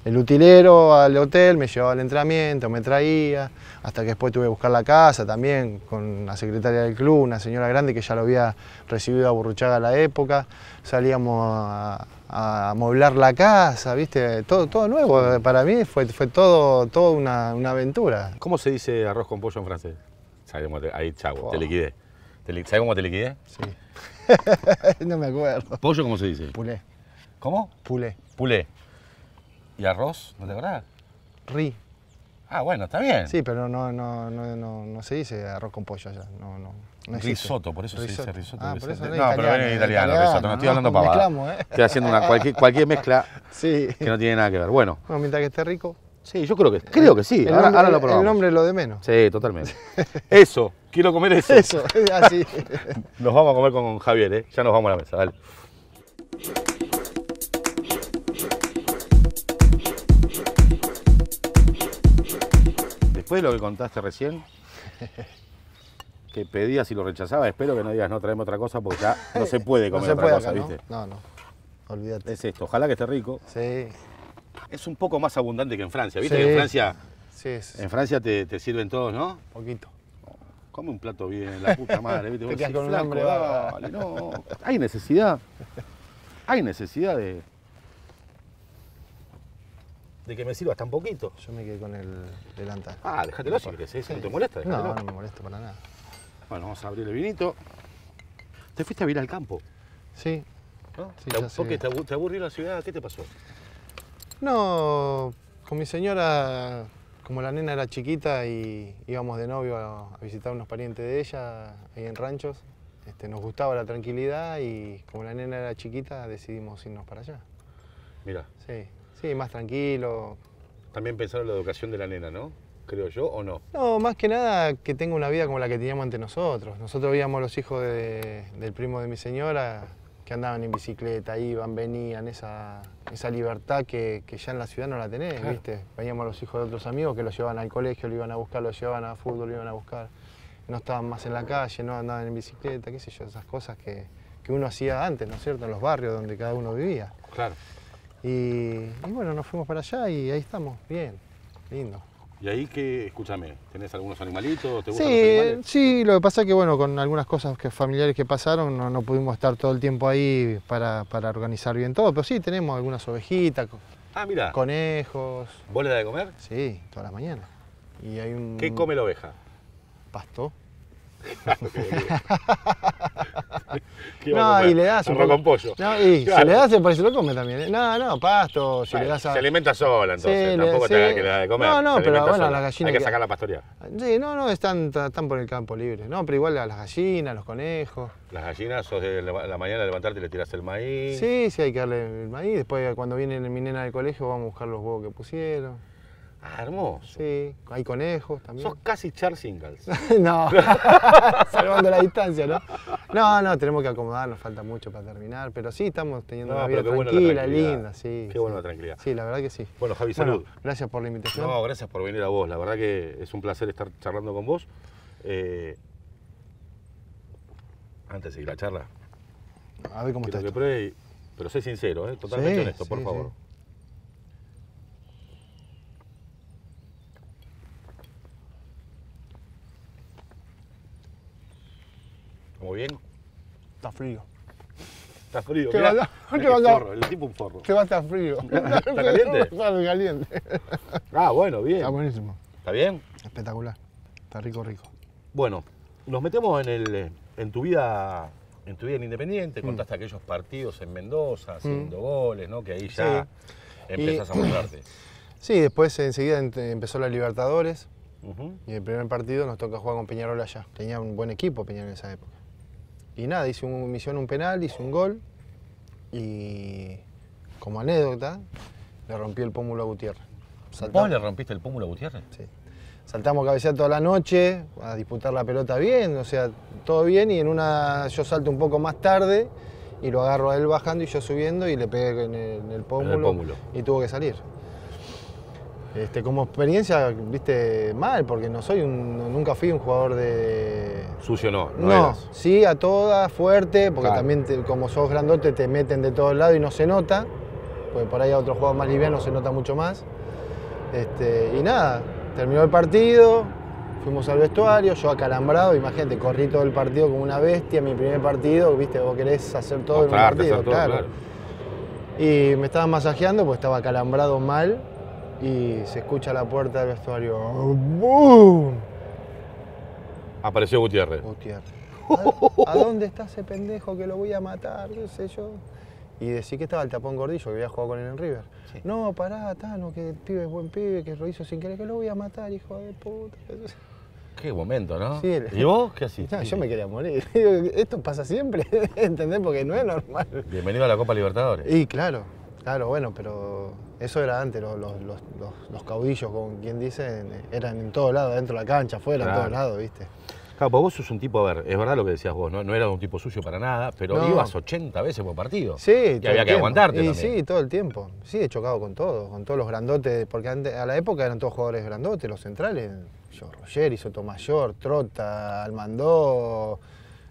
Speaker 2: el, utilero al hotel, me llevaba al entrenamiento, me traía, hasta que después tuve que buscar la casa también con la secretaria del club, una señora grande que ya lo había recibido aburruchada a la época. Salíamos a, a moblar la casa, ¿viste? Todo, todo nuevo. Eh, para mí fue, fue todo, todo una, una aventura.
Speaker 1: ¿Cómo se dice arroz con pollo en francés? ahí chavo, te liquidé. ¿Sabes cómo te liquidé? Sí.
Speaker 2: [laughs] no me
Speaker 1: acuerdo. ¿Pollo cómo se
Speaker 2: dice? Pulé. ¿Cómo? Pulé.
Speaker 1: Pulé. ¿Y arroz? ¿No te acordás?
Speaker 2: Ri. Ah, bueno, está bien. Sí, pero no, no, no, no, no se dice arroz con pollo allá. No, no risoto risotto, por eso se dice risotto. Ah, por eso no, italiano, pero en italiano, risotto. No estoy hablando pavada. ¿eh? Estoy haciendo una, cualquier,
Speaker 1: mezcla [laughs] que no tiene nada que ver. Bueno.
Speaker 2: bueno. mientras que esté rico.
Speaker 1: Sí, yo creo que, creo que sí. ahora, lo probamos. El nombre es lo de menos. Sí, totalmente. eso, quiero comer eso.
Speaker 2: Eso, así.
Speaker 1: [laughs] nos vamos a comer con Javier, ¿eh? Ya nos vamos a la mesa, dale. Después de lo que contaste recién, [laughs] que pedías y lo rechazaba Espero que no digas, no traemos otra cosa porque ya no se puede [laughs] comer otra cosa, ¿viste? No, no, olvídate. Es esto, ojalá que esté rico. Sí. Es un poco más abundante que en Francia, ¿viste? Que en Francia, en Francia te, sirven todos, ¿no? Poquito. come un plato bien, la puta madre, ¿viste? [laughs] Te con un hambre, no. Hay necesidad. Hay necesidad de de que me sirvas tan poquito.
Speaker 2: Yo me quedé con el delantal. Ah, déjate lo querés, no te molesta. No, no me molesta para nada. Bueno, vamos a abrir el vinito. ¿Te fuiste a vivir al campo? Sí. ¿Te, ¿Por
Speaker 1: ¿Te, aburrió la ciudad? ¿Qué te pasó?
Speaker 2: No, con mi señora, como la nena era chiquita y íbamos de novio a, visitar unos parientes de ella, ahí en ranchos, este, nos gustaba la tranquilidad y como la nena era chiquita decidimos irnos para allá. Mira. Sí, sí, más tranquilo.
Speaker 1: También pensaron en la educación de la nena, ¿no? creo yo, ¿o no?
Speaker 2: No, más que nada que tenga una vida como la que teníamos ante nosotros. Nosotros veíamos los hijos del primo de mi señora que andaban en bicicleta, iban, venían, esa, libertad que, ya en la ciudad no la tenés, ¿viste? Veíamos los hijos de otros amigos que los llevaban al colegio, lo iban a buscar, los llevaban a fútbol, lo iban a buscar. No estaban más en la calle, no andaban en bicicleta, qué sé yo, esas cosas que, uno hacía antes, ¿no es cierto? En los barrios donde cada uno vivía. Claro. y, bueno, nos fuimos para allá y ahí estamos, bien,
Speaker 1: lindo. ¿Y ahí que, escúchame, tenés algunos animalitos? ¿Te sí,
Speaker 2: sí, lo que pasa es que bueno, con algunas cosas que, familiares que pasaron no, pudimos estar todo el tiempo ahí para, para, organizar bien todo, pero sí tenemos algunas ovejitas, ah, mira. conejos. ¿Vos le de comer? Sí, todas las mañanas. Y hay ¿Qué come la oveja? Pasto. [laughs] no, y le das un poco... con pollo. No, y si le das, parece se lo come también. ¿eh? No, no, pasto, si le das a... Se alimenta sola, entonces, tampoco te da que le da de comer. No, no, pero bueno, las gallinas... Hay que, sacar la pastorea Sí, no, no, están, están, por el campo libre. No, pero igual a las gallinas, los conejos.
Speaker 1: Las gallinas, sos de la mañana levantarte y le tiras el maíz. Sí, sí, hay
Speaker 2: que darle el maíz. Después, cuando viene mi nena del colegio, vamos a buscar los huevos que pusieron. Ah, hermoso. Sí, hay conejos también. Sos casi char Singles. [laughs] no, [laughs] salvando la distancia, ¿no? No, no, tenemos que acomodar, nos falta mucho para terminar, pero sí, estamos teniendo una vida tranquila, linda, sí. Qué buena la tranquilidad. Sí, la verdad que sí. Bueno, Javi, salud. gracias por la invitación. No,
Speaker 1: gracias por venir a vos, la verdad que es un placer estar charlando con vos. Eh, antes de seguir la charla. A ver cómo está. pero sé sincero, ¿eh? totalmente honesto, por favor. Cómo bien. Está frío. Está frío. Te va
Speaker 2: a el tipo un forro. Qué va a estar frío. [laughs] ¿Está caliente? [laughs] Está caliente. Ah,
Speaker 1: bueno, bien. Está buenísimo. ¿Está bien? Espectacular. Está rico, rico. Bueno, nos metemos en el en tu vida en tu vida Independiente, mm. contaste aquellos partidos en Mendoza, mm. haciendo goles, ¿no? Que ahí ya empiezas a mostrarte. [clears throat]
Speaker 2: Sí, después enseguida empezó la Libertadores y y el primer partido nos toca jugar con Peñarol allá. Tenía un buen equipo Peñarol en esa época y nada, hizo una misión, un penal, hizo un gol y como anécdota, le rompió el pómulo a Gutiérrez. ¿Vos le rompiste el pómulo a Gutiérrez? Sí. Saltamos cabecera toda la noche, a disputar la pelota bien, o sea, todo bien y en una yo salto un poco más tarde y lo agarro a él bajando y yo subiendo y le pegué pómulo, en el pómulo. y tuvo que salir. Este, como experiencia, viste, mal, porque no soy nunca fui un jugador de...
Speaker 1: Sucio no, no. no
Speaker 2: sí, a todas, fuerte, porque también como sos grandote te meten de todos lados y no se nota, porque por ahí a otros jugadores más livianos se nota mucho más. Este, y nada, terminó el partido, fuimos al vestuario, yo acalambrado, imagínate, corrí todo el partido como una bestia, mi primer partido, viste, vos querés hacer todo el en un partido, claro. Y me estaban masajeando, porque estaba acalambrado mal y se escucha la puerta del vestuario. ¡Bum!
Speaker 1: Apareció Gutiérrez.
Speaker 2: Gutiérrez. ¿A, dónde está ese pendejo que lo voy a matar? No sé yo. Y decir que estaba el tapón gordillo, que había jugado con él en River. No, pará, Tano, que el pibe es buen pibe, que lo hizo sin querer, que lo voy a matar, hijo de puta. Qué momento, ¿no? Sí. ¿Y vos qué [laughs] yo me quería morir. [laughs] Esto pasa siempre, [laughs] ¿entendés? Porque no es normal.
Speaker 1: Bienvenido a la Copa Libertadores.
Speaker 2: Y claro, claro, bueno, pero eso era antes, los, caudillos, con quien dice eran en todo lado dentro de la cancha, afuera, en todos lados, ¿viste?
Speaker 1: Claro, pues vos sos un tipo, a ver, es verdad lo que decías vos, no, no era un tipo sucio para nada, pero ibas 80 veces por partido. Sí, había que aguantarte. sí,
Speaker 2: todo el tiempo. Sí, he chocado con todos, con todos los grandotes, porque a la época eran todos jugadores grandotes, los centrales. Yo, Roger, Sotomayor, Trota, Almandó.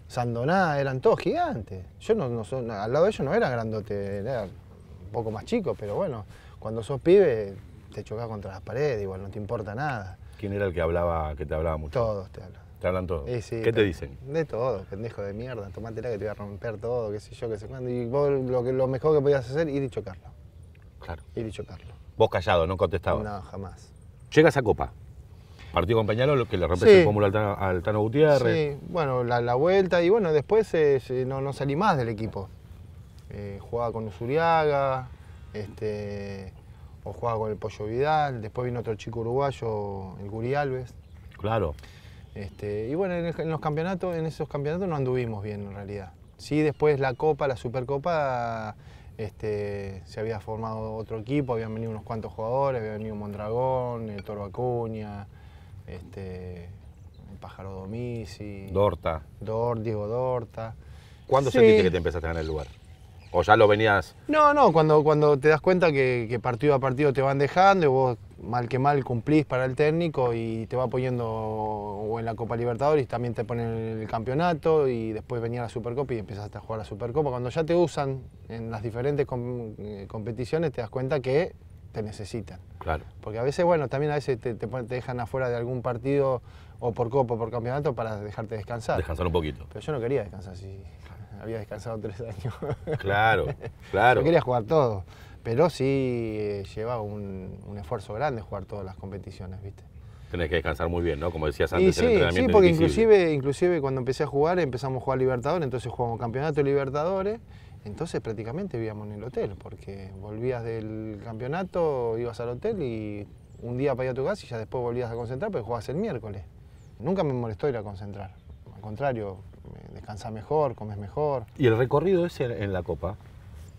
Speaker 2: Sandoná, eran todos gigantes. Yo no, no, al lado de ellos no era grandote, era un poco más chico, pero bueno, cuando sos pibe te chocas contra las paredes, igual no te importa nada.
Speaker 1: ¿Quién era el que hablaba, que te hablaba mucho? Todos te hablan. ¿Te hablan todos? ¿Qué te dicen?
Speaker 2: De todo, pendejo de mierda, tomátela que te voy a romper todo, qué sé yo, qué sé cuándo. Y vos lo, mejor que podías hacer, ir y chocarlo. Claro. Ir y chocarlo.
Speaker 1: Vos callado, no contestabas. No, jamás. Llegas a Copa. Partido con Peñarol, que le rompes el pómulo al Tano, Gutiérrez.
Speaker 2: Sí, bueno, la, vuelta y bueno, después eh, no, salí más del equipo. Eh, jugaba con Usuriaga, este, o jugaba con el Pollo Vidal, después vino otro chico uruguayo, el Guri Alves. Claro. Este, y bueno, en, los campeonatos, en esos campeonatos no anduvimos bien en realidad. Sí, después la Copa, la Supercopa, este, se había formado otro equipo, habían venido unos cuantos jugadores, había venido Mondragón, el Toro Acuña, este, el Pájaro Domisi. Dorta. Dor, Diego Dorta. ¿Cuándo sentiste que te
Speaker 1: empezaste a ganar el lugar? ¿O ya lo venías...?
Speaker 2: No, no, cuando, cuando te das cuenta que, partido a partido te van dejando y vos mal que mal cumplís para el técnico y te va poniendo o en la Copa Libertadores, también te ponen en el campeonato y después venía la Supercopa y empezaste a jugar la Supercopa. Cuando ya te usan en las diferentes eh, competiciones te das cuenta que te necesitan. Claro. Porque a veces, bueno, también a veces te, te, te dejan afuera de algún partido o por copa o por campeonato para dejarte descansar. Descansar un poquito. Pero yo no quería descansar, sí había descansado tres años. Claro, [laughs] claro. Yo quería jugar todo, pero sí eh, lleva un, esfuerzo grande jugar todas las competiciones, ¿viste?
Speaker 1: Tenés que descansar muy bien, ¿no? Como decías antes, sí, Sí, porque inclusive,
Speaker 2: inclusive cuando empecé a jugar, empezamos a jugar Libertadores, entonces jugamos Campeonato Libertadores, entonces prácticamente vivíamos en el hotel, porque volvías del campeonato, ibas al hotel y un día para ir a tu casa y ya después volvías a concentrar, pero jugabas el miércoles. Nunca me molestó ir a concentrar, al contrario, eh, descansas mejor, comes mejor. ¿Y
Speaker 1: el recorrido ese en la copa?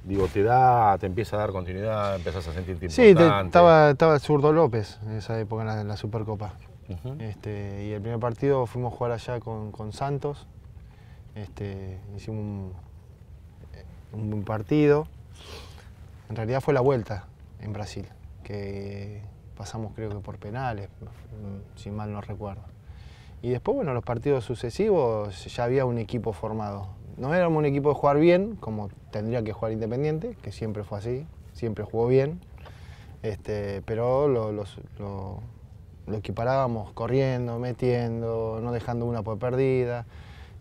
Speaker 1: Digo, te da, te empieza a dar continuidad, empiezas a sentirte importante. Sí,
Speaker 2: estaba, estaba zurdo López en esa época en la, Supercopa. este, y el primer partido fuimos a jugar allá con, Santos. Este, hicimos un, eh, un, buen partido. En realidad fue la vuelta en Brasil, que pasamos creo que por penales, mm, si mal no recuerdo. Y después, bueno, los partidos sucesivos ya había un equipo formado. No éramos un equipo de jugar bien, como tendría que jugar Independiente, que siempre fue así, siempre jugó bien, este, pero lo, equiparábamos corriendo, metiendo, no dejando una por perdida.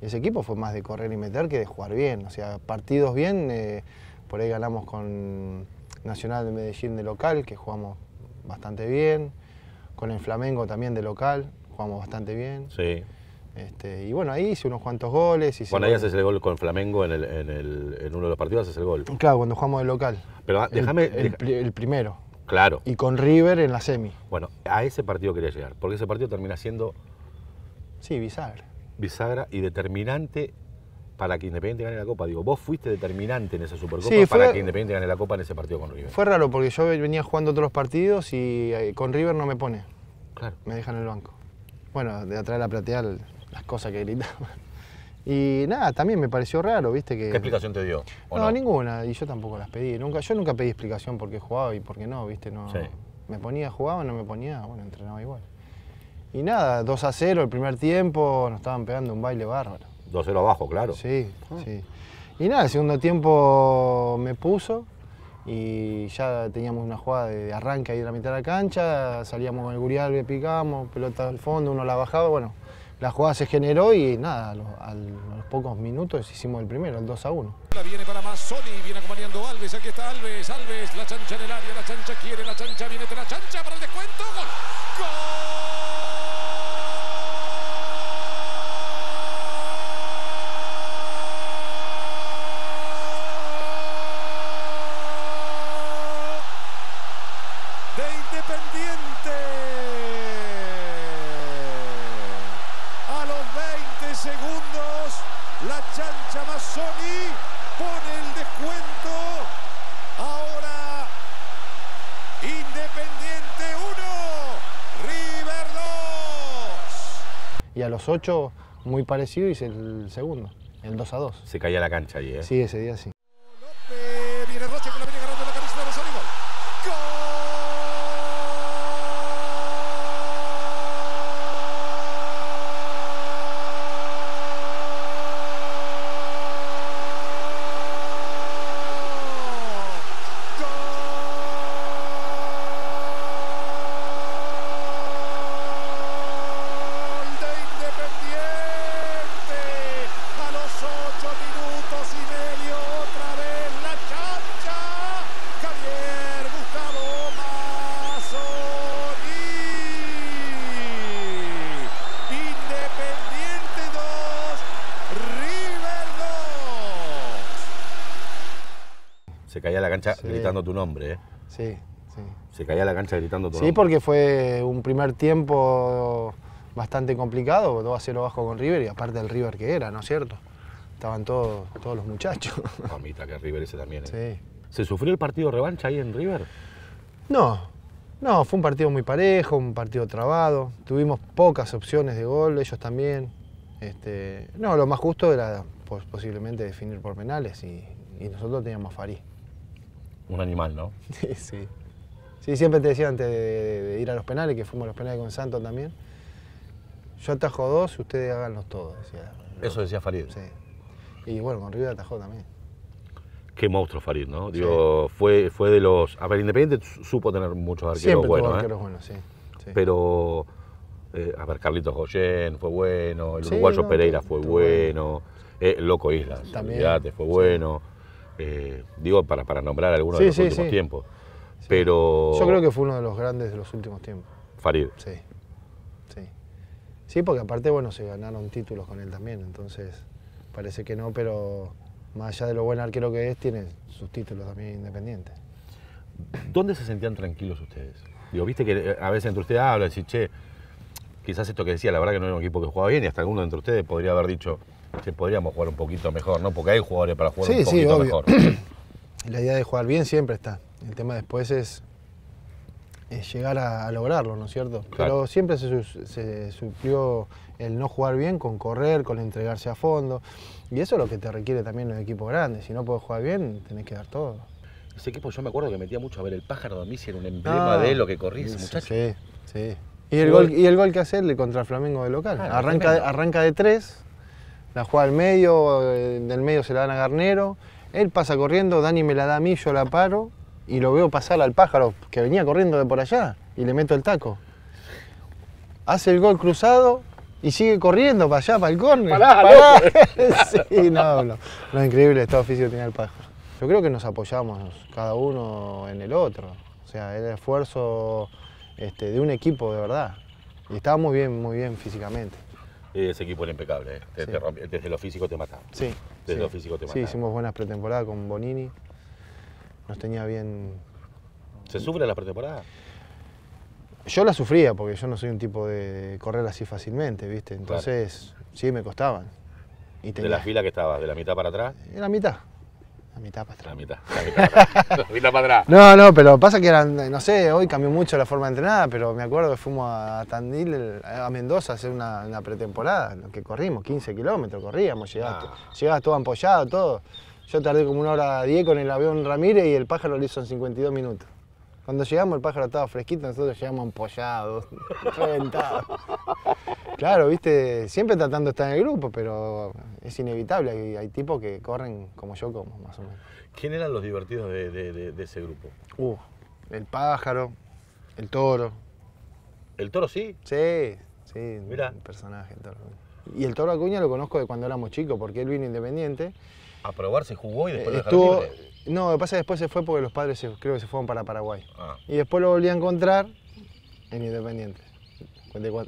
Speaker 2: Ese equipo fue más de correr y meter que de jugar bien. O sea, partidos bien, eh, por ahí ganamos con Nacional de Medellín de local, que jugamos bastante bien, con el Flamengo también de local, bastante bien. Este, y bueno, ahí hice unos cuantos goles. Hice bueno, ahí haces el
Speaker 1: gol con Flamengo en, uno de los partidos, haces el gol.
Speaker 2: Claro, cuando jugamos el local. Pero ah, déjame. El, primero. Claro. Y con River en la semi.
Speaker 1: Bueno, a ese partido quería llegar, porque ese partido termina siendo. Sí, bisagra. Bisagra y determinante para que Independiente gane la Copa. Digo, vos fuiste determinante en esa Supercopa para que Independiente gane la Copa en ese partido con River.
Speaker 2: Fue raro, porque yo venía jugando otros partidos y eh, con River no me pone. Claro. Me dejan en el banco bueno, de atrás a platear las cosas que gritaban. Y nada, también me pareció raro, ¿viste? ¿Qué explicación te dio? no, ninguna, y yo tampoco las pedí. Nunca, yo nunca pedí explicación por qué jugaba y por qué no, ¿viste? No, Me ponía, jugaba, no me ponía, bueno, entrenaba igual. Y nada, 2 a 0 el primer tiempo, nos estaban pegando un baile bárbaro. 2 a 0 abajo, claro. Sí, ah. sí. Y nada, el segundo tiempo me puso, y ya teníamos una jugada de arranque ahí en la mitad de la cancha, salíamos con el gurial, le picamos, pelota al fondo, uno la bajaba, bueno, la jugada se generó y nada, a los, pocos minutos hicimos el primero, el 2 a 1.
Speaker 1: La viene para más Sony, viene acompañando Alves, aquí está Alves, Alves, la chancha en el área, la chancha quiere, la chancha viene, de la chancha para el descuento, gol.
Speaker 2: los ocho muy parecido hice el segundo, el 2 a 2. Se caía la cancha allí, ¿eh? Sí, ese día sí.
Speaker 1: caía a la cancha gritando tu nombre, ¿eh? Sí, sí. Se caía a la cancha gritando tu sí, nombre. Sí, porque
Speaker 2: fue un primer tiempo bastante complicado, 2 a 0 bajo con River y aparte del River que era, ¿no es cierto? Estaban todos, todos los muchachos. [laughs] Mamita, que River ese también. ¿eh? Sí. ¿Se sufrió el partido revancha ahí en River? No, no, fue un partido muy parejo, un partido trabado. Tuvimos pocas opciones de gol, ellos también. Este, no, lo más justo era pues, posiblemente definir por penales y, y nosotros teníamos Farí
Speaker 1: un animal, ¿no? [laughs]
Speaker 2: Sí, sí. Sí, siempre te decía antes de, ir a los penales, que fuimos a los penales con Santos también. Yo atajo dos, ustedes háganlos todos, Eso decía Farid. Sí. Y bueno, con River atajó también.
Speaker 1: Qué monstruo Farid, ¿no? fue, fue de los. A ver, Independiente supo tener muchos arqueros siempre buenos. Tuvo ¿eh? arqueros
Speaker 2: buenos, sí. sí.
Speaker 1: Pero. Eh, a ver, Carlitos Goyen fue bueno, el uruguayo Pereira fue bueno, eh, Loco Isla también fue bueno. Eh, digo, para, para nombrar algunos de los últimos tiempos. Pero... Yo creo
Speaker 2: que fue uno de los grandes de los últimos tiempos. Farid. Sí. Sí. Sí, porque aparte, bueno, se ganaron títulos con él también, entonces parece que no, pero más allá de lo buen arquero que es, tiene sus títulos también independientes.
Speaker 1: ¿Dónde se sentían tranquilos ustedes? Digo, viste que eh, a veces entre ustedes hablan, y che, quizás esto que decía, la verdad que no era un equipo que jugaba bien, y hasta alguno de entre ustedes podría haber dicho, podríamos jugar un poquito mejor, ¿no? Porque hay jugadores para jugar un poquito mejor. [clears throat]
Speaker 2: La idea de jugar bien siempre está. El tema después es, llegar a, lograrlo, ¿no es cierto? Pero siempre se, se suplió el no jugar bien con correr, con entregarse a fondo. Y eso es lo que te requiere también un equipo grande. Si no puedes jugar bien, tenés que dar todo.
Speaker 1: Ese equipo yo me acuerdo que metía mucho a ver el pájaro si era un emblema ah, de lo que corría ese muchacho. Sí, sí.
Speaker 2: Y el, gol, y el gol que hace el contra Flamengo de local. Ah, arranca, arranca de tres, la juega al medio, del eh, medio se la dan a Garnero. Él pasa corriendo, Dani me la da a mí, yo la paro y lo veo pasar al pájaro que venía corriendo de por allá y le meto el taco. Hace el gol cruzado y sigue corriendo para allá, para el córner. [laughs] sí, no, no. increíble el estado físico que tenía el pájaro. Yo creo que nos apoyamos cada uno en el otro. O sea, el esfuerzo este, de un equipo de verdad. Y estaba muy bien, muy bien físicamente
Speaker 1: ese equipo era impecable. ¿eh? desde lo físico te mataba. Sí. Desde lo te hicimos
Speaker 2: buenas pretemporadas con Bonini. Nos tenía bien.
Speaker 1: ¿Se sufre la pretemporada?
Speaker 2: Yo la sufría porque yo no soy un tipo de correr así fácilmente, ¿viste? Entonces, sí, me costaban.
Speaker 1: ¿De la fila que estabas? ¿De la mitad para atrás? en la mitad. La mitad para atrás.
Speaker 2: La mitad, [laughs] No, no, pero pasa que eran, no sé, hoy cambió mucho la forma de entrenar, pero me acuerdo que fuimos a Tandil, a Mendoza, a hacer una, pretemporada, que corrimos 15 kilómetros, corríamos, llegabas, ah. llegabas todo ampollado, todo. Yo tardé como una hora 10 con el avión Ramírez y el pájaro lo hizo en 52 minutos. Cuando llegamos el pájaro estaba fresquito, nosotros llegamos empollados, [laughs] reventados. Claro, viste, siempre tratando de estar en el grupo, pero es inevitable. Hay, tipos que corren como yo como, más o menos.
Speaker 1: ¿Quién eran los divertidos
Speaker 2: de, ese grupo? Uh, el pájaro, el toro. ¿El toro sí? Sí, sí, Mirá. un personaje el toro. Y el toro Acuña lo conozco de cuando éramos chicos, porque él vino independiente.
Speaker 1: A probar, se jugó y después
Speaker 2: no, lo que pasa es después se fue porque los padres creo que se fueron para Paraguay. Ah. Y después lo volví a encontrar en Independiente.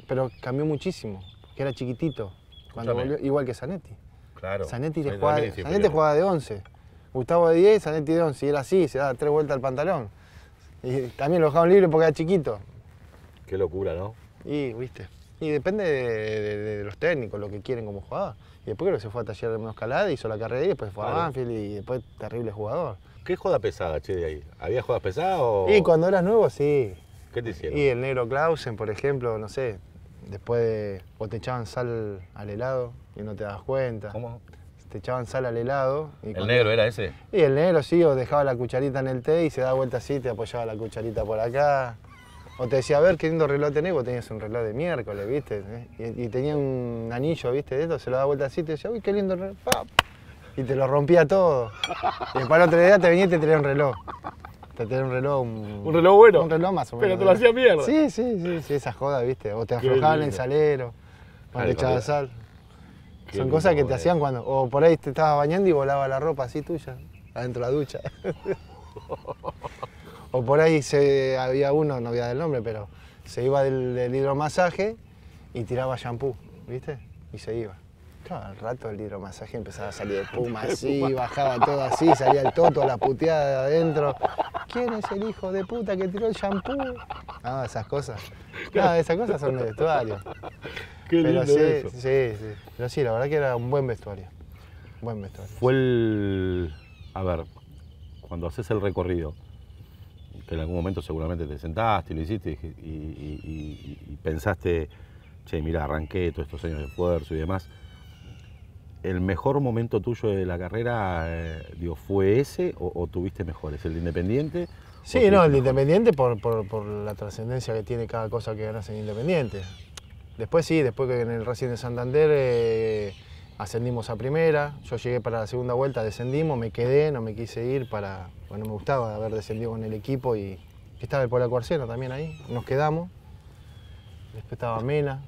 Speaker 2: Pero cambió muchísimo, que era chiquitito. Cuando volvió, igual que Zanetti. Claro. Zanetti, jugaba, de 11. Gustavo de 10, Zanetti de 11. Y era así, se da tres vueltas al pantalón. Y también lo dejaron libre porque era chiquito. Qué locura, ¿no? Y, viste. Y depende de, los técnicos, lo que quieren como jugador. Y después creo que se fue a Taller de y hizo la carrera y después fue a Banfield y después terrible jugador. ¿Qué joda
Speaker 1: pesada, che, de ahí? ¿Había jodas pesadas o...? Y cuando
Speaker 2: eras nuevo, sí. ¿Qué te hicieron? Y el negro Clausen, por ejemplo, no sé, después de, o te echaban sal al helado y no te das cuenta. ¿Cómo? Te echaban sal al helado. Y
Speaker 1: ¿El negro era ese?
Speaker 2: Y el negro, sí, o dejaba la cucharita en el té y se daba vuelta así, te apoyaba la cucharita por acá. O te decía, a ver, qué lindo reloj tenés, vos tenías un reloj de miércoles, ¿viste? Y, tenía un anillo, ¿viste? De esto, se lo daba vuelta así, te decía, uy, qué lindo reloj. ¡Pap! Y te lo rompía todo. Y para la otra idea te venía y te traía un reloj. Te traía un reloj. Un, un, reloj bueno. Un reloj más o menos. Pero te lo hacía mierda. Sí, sí, sí, sí, esas jodas, ¿viste? O te aflojaban el salero, o te echabas sal. Son cosas que te hacían cuando. O por ahí te estabas bañando y volaba la ropa así tuya, adentro de la ducha. [laughs] O por ahí se, había uno, no había del nombre, pero se iba del, hidromasaje y tiraba shampoo, ¿viste? Y se iba. Claro, al rato el hidromasaje empezaba a salir de puma [laughs] así, bajaba todo así, salía el toto, la puteada de adentro. ¿Quién es el hijo de puta que tiró el shampoo? Ah, esas cosas. No, esas cosas son de vestuario. [laughs] Qué Pero lindo sí, sí, sí. Pero sí, la verdad que era un buen vestuario. buen vestuario.
Speaker 1: Fue el. A ver, cuando haces el recorrido, en algún momento seguramente te sentaste y lo hiciste y, pensaste, che, mira, arranqué todos estos años de esfuerzo y demás. ¿El mejor momento tuyo de la carrera eh, fue ese o, tuviste mejores? ¿El de Independiente?
Speaker 2: Sí, no, el de Independiente por, la trascendencia que tiene cada cosa que ganas en Independiente. Después sí, después que en el Racing de Santander eh, ascendimos a primera, yo llegué para la segunda vuelta, descendimos, me quedé, no me quise ir para, no me gustaba haber descendido con el equipo y estaba el Polaco Cuarcena también ahí, nos quedamos. Después estaba Mena.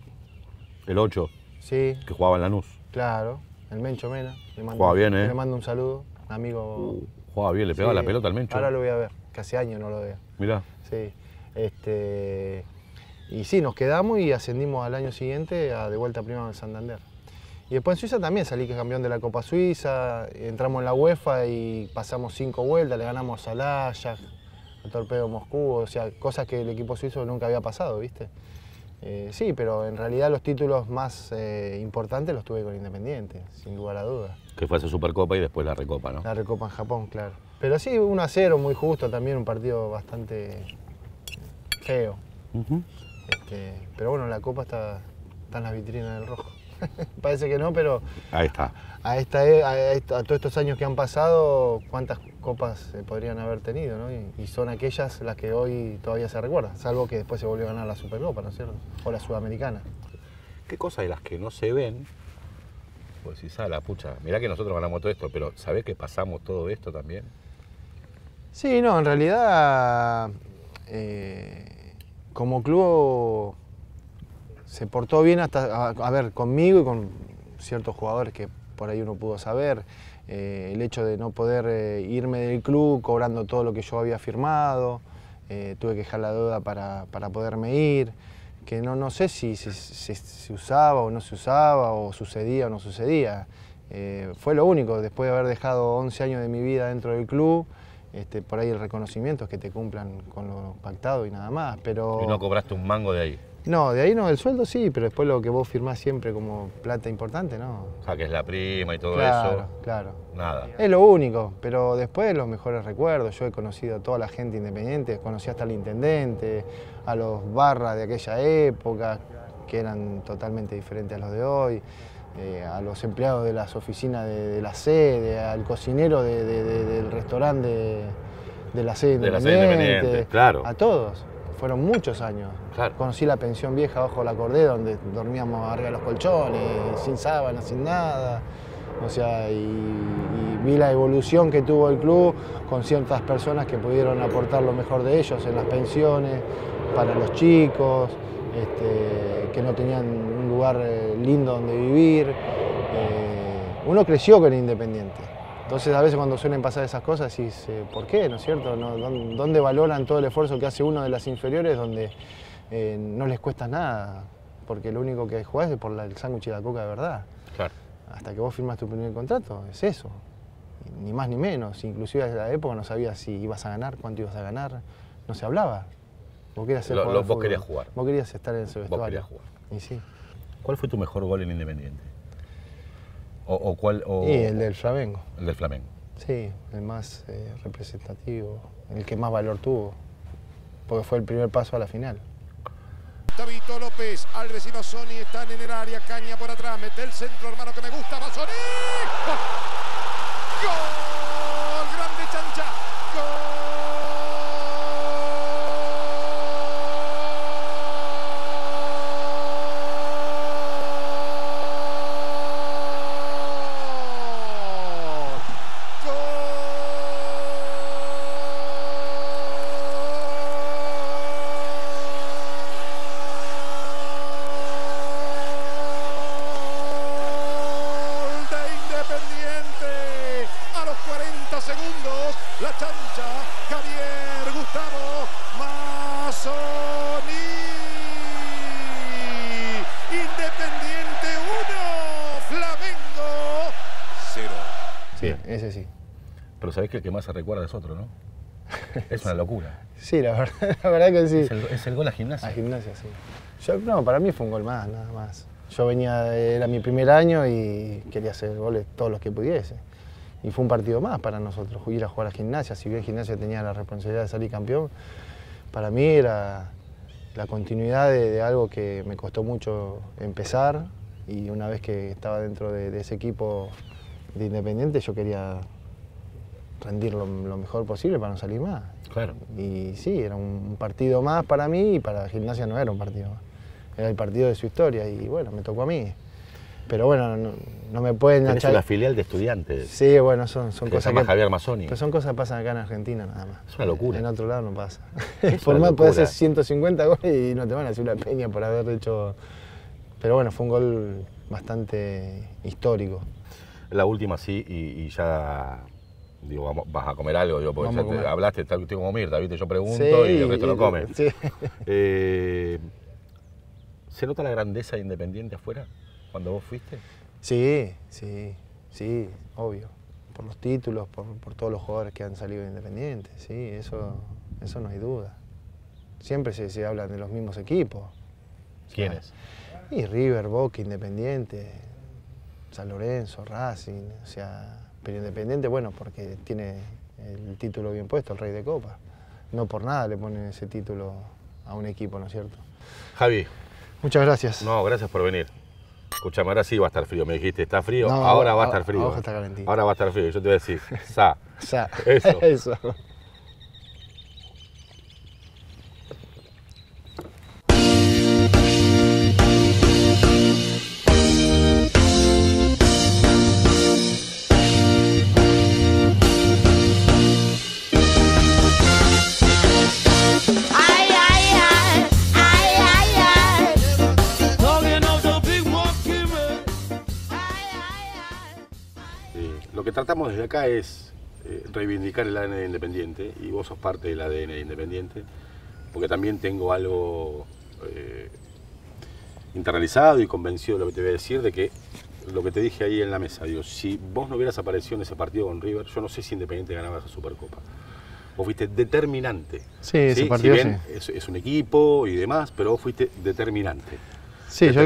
Speaker 1: ¿El 8? Sí. Que jugaba en Lanús.
Speaker 2: Claro, el Mencho Mena. Le mando, bien, ¿eh? Le mando un saludo, amigo. Uh, jugaba bien, le pegaba la pelota al Mencho. Ahora lo voy a ver, que hace años no lo veo. Mirá. Sí. Este, y sí, nos quedamos y ascendimos al año siguiente a de vuelta a Prima del Santander. Y después en Suiza también salí que campeón de la Copa Suiza, entramos en la UEFA y pasamos cinco vueltas, le ganamos a Ajax al Torpedo Moscú, o sea, cosas que el equipo suizo nunca había pasado, ¿viste? Eh, sí, pero en realidad los títulos más eh, importantes los tuve con Independiente, sin lugar a dudas.
Speaker 1: Que fue esa Supercopa y después la Recopa, ¿no?
Speaker 2: La Recopa en Japón, claro. Pero sí, 1 a 0, muy justo también, un partido bastante feo. Este, pero bueno, la Copa está, está en las vitrinas del rojo. [laughs] Parece que no, pero. Ahí está. A, esta, e, todos estos años que han pasado, ¿cuántas copas podrían haber tenido? Y, son aquellas las que hoy todavía se recuerda salvo que después se volvió a ganar la Supercopa, ¿no es cierto? O la Sudamericana.
Speaker 1: ¿Qué cosas de las que no se ven? Pues si la pucha, mirá que nosotros ganamos todo esto, pero ¿sabés que pasamos todo esto también?
Speaker 2: Sí, no, en realidad, eh, como club se portó bien hasta, a, ver, conmigo y con ciertos jugadores que por ahí uno pudo saber. Eh, el hecho de no poder eh, irme del club cobrando todo lo que yo había firmado, eh, tuve que dejar la deuda para, poderme ir, que no, no sé si se usaba o no se usaba, o sucedía o no sucedía. fue lo único, después de haber dejado 11 años de mi vida dentro del club, este, por ahí el reconocimiento es que te cumplan con lo pactado y nada más. Pero... Y no
Speaker 1: cobraste un mango de ahí.
Speaker 2: No, de ahí no, el sueldo sí, pero después lo que vos firmás siempre como plata importante, no.
Speaker 1: O sea, que es la prima y todo eso. Claro,
Speaker 2: claro. Nada. Es lo único, pero después los mejores recuerdos. Yo he conocido a toda la gente independiente, conocí hasta al intendente, a los barras de aquella época, que eran totalmente diferentes a los de hoy. Eh, a los empleados de las oficinas de, la sede, al cocinero del restaurante de, la sede independiente, la sede independiente claro. a todos fueron muchos años. Conocí la pensión vieja bajo la cordé, donde dormíamos arriba de los colchones, sin sábanas, sin nada. O sea, y, vi la evolución que tuvo el club con ciertas personas que pudieron aportar lo mejor de ellos en las pensiones, para los chicos, este, que no tenían un lugar eh, lindo donde vivir. Eh, uno creció con Independiente entonces a veces cuando suelen pasar esas cosas decís, ¿por qué? ¿No es cierto? ¿Dónde valoran todo el esfuerzo que hace uno de las inferiores donde eh, no les cuesta nada? Porque lo único que jugar es por el sándwich y la coca de verdad. Claro. Hasta que vos firmas tu primer contrato, es eso. Ni más ni menos. Inclusive a la época no sabías si ibas a ganar, cuánto ibas a ganar. No se hablaba. Vos querías, ser vos querías jugar. Vos querías estar en el vestuario. Vos querías jugar.
Speaker 1: Y sí. ¿Cuál fue tu mejor gol en Independiente? O, cuál, o, el del Flamengo. El del Flamengo.
Speaker 2: Sí, el más eh, representativo, el que más valor tuvo, porque fue el primer paso a la final.
Speaker 1: David López, Alves y Mazzoni están en el área, Caña por atrás, mete el centro hermano que me gusta, Mazzoni. ¡Gol! sabés que el que más se recuerda es otro, ¿no? [laughs] Es una locura.
Speaker 2: sí, la verdad, [laughs] la verdad que sí. Es el, gol a gimnasia. A gimnasia, sí. no, para mí fue un gol más, nada más. Yo venía, era mi primer año y quería hacer goles todos los que pudiese. Y fue un partido más para nosotros, ir a jugar a gimnasia. Si bien gimnasia tenía la responsabilidad de salir campeón, para mí era la continuidad de, algo que me costó mucho empezar. Y una vez que estaba dentro de ese equipo de Independiente, yo quería rendir lo, mejor posible para no salir más. Claro. Y sí, era un partido más para mí y para Gimnasia no era un partido más. Era el partido de su historia y bueno, me tocó a mí. Pero bueno, no, me pueden eso la
Speaker 1: filial de estudiantes. Sí,
Speaker 2: bueno, son, son cosas que... Javier Pero son cosas que pasan acá en Argentina nada más. Es una locura. En otro lado no pasa.
Speaker 1: [laughs] por más puedes hacer
Speaker 2: 150 goles y no te van a hacer una peña por haber hecho... Pero bueno, fue un gol bastante histórico.
Speaker 1: La última sí, y ya Digo, vamos, vas a comer algo. Yo, porque te hablaste, está como Mirta, ¿viste? Yo pregunto y el resto lo come. [laughs] Eh, ¿Se nota la grandeza de independiente afuera cuando vos fuiste?
Speaker 2: Sí, sí, sí, obvio. Por los títulos, por, todos los jugadores que han salido de Independiente, sí, eso, eso no hay duda. Siempre se, se hablan de los mismos equipos. ¿Quiénes? y River, Boca, Independiente, San Lorenzo, Racing, o sea, pero Independiente, bueno, porque tiene el título bien puesto, el Rey de Copa. No por nada le ponen ese título a un equipo, ¿no es cierto? Javi. Muchas gracias.
Speaker 1: No, gracias por venir. Escuchame, ahora sí va a estar frío. Me dijiste, está frío. ahora, va a estar frío. ¿eh? Ahora, va a estar frío. Yo te voy a decir, [laughs] sa.
Speaker 2: sa. Eso.
Speaker 1: tratamos desde acá es eh, reivindicar el ADN independiente y vos sos parte del ADN independiente, porque también tengo algo eh, internalizado y convencido de lo que te voy a decir, de que lo que te dije ahí en la mesa, si vos no hubieras aparecido en ese partido con River, yo no sé si Independiente ganaba esa Supercopa. Vos fuiste determinante. Sí, ¿sí? si bien es, un equipo y demás, pero vos fuiste determinante.
Speaker 2: Sí, yo,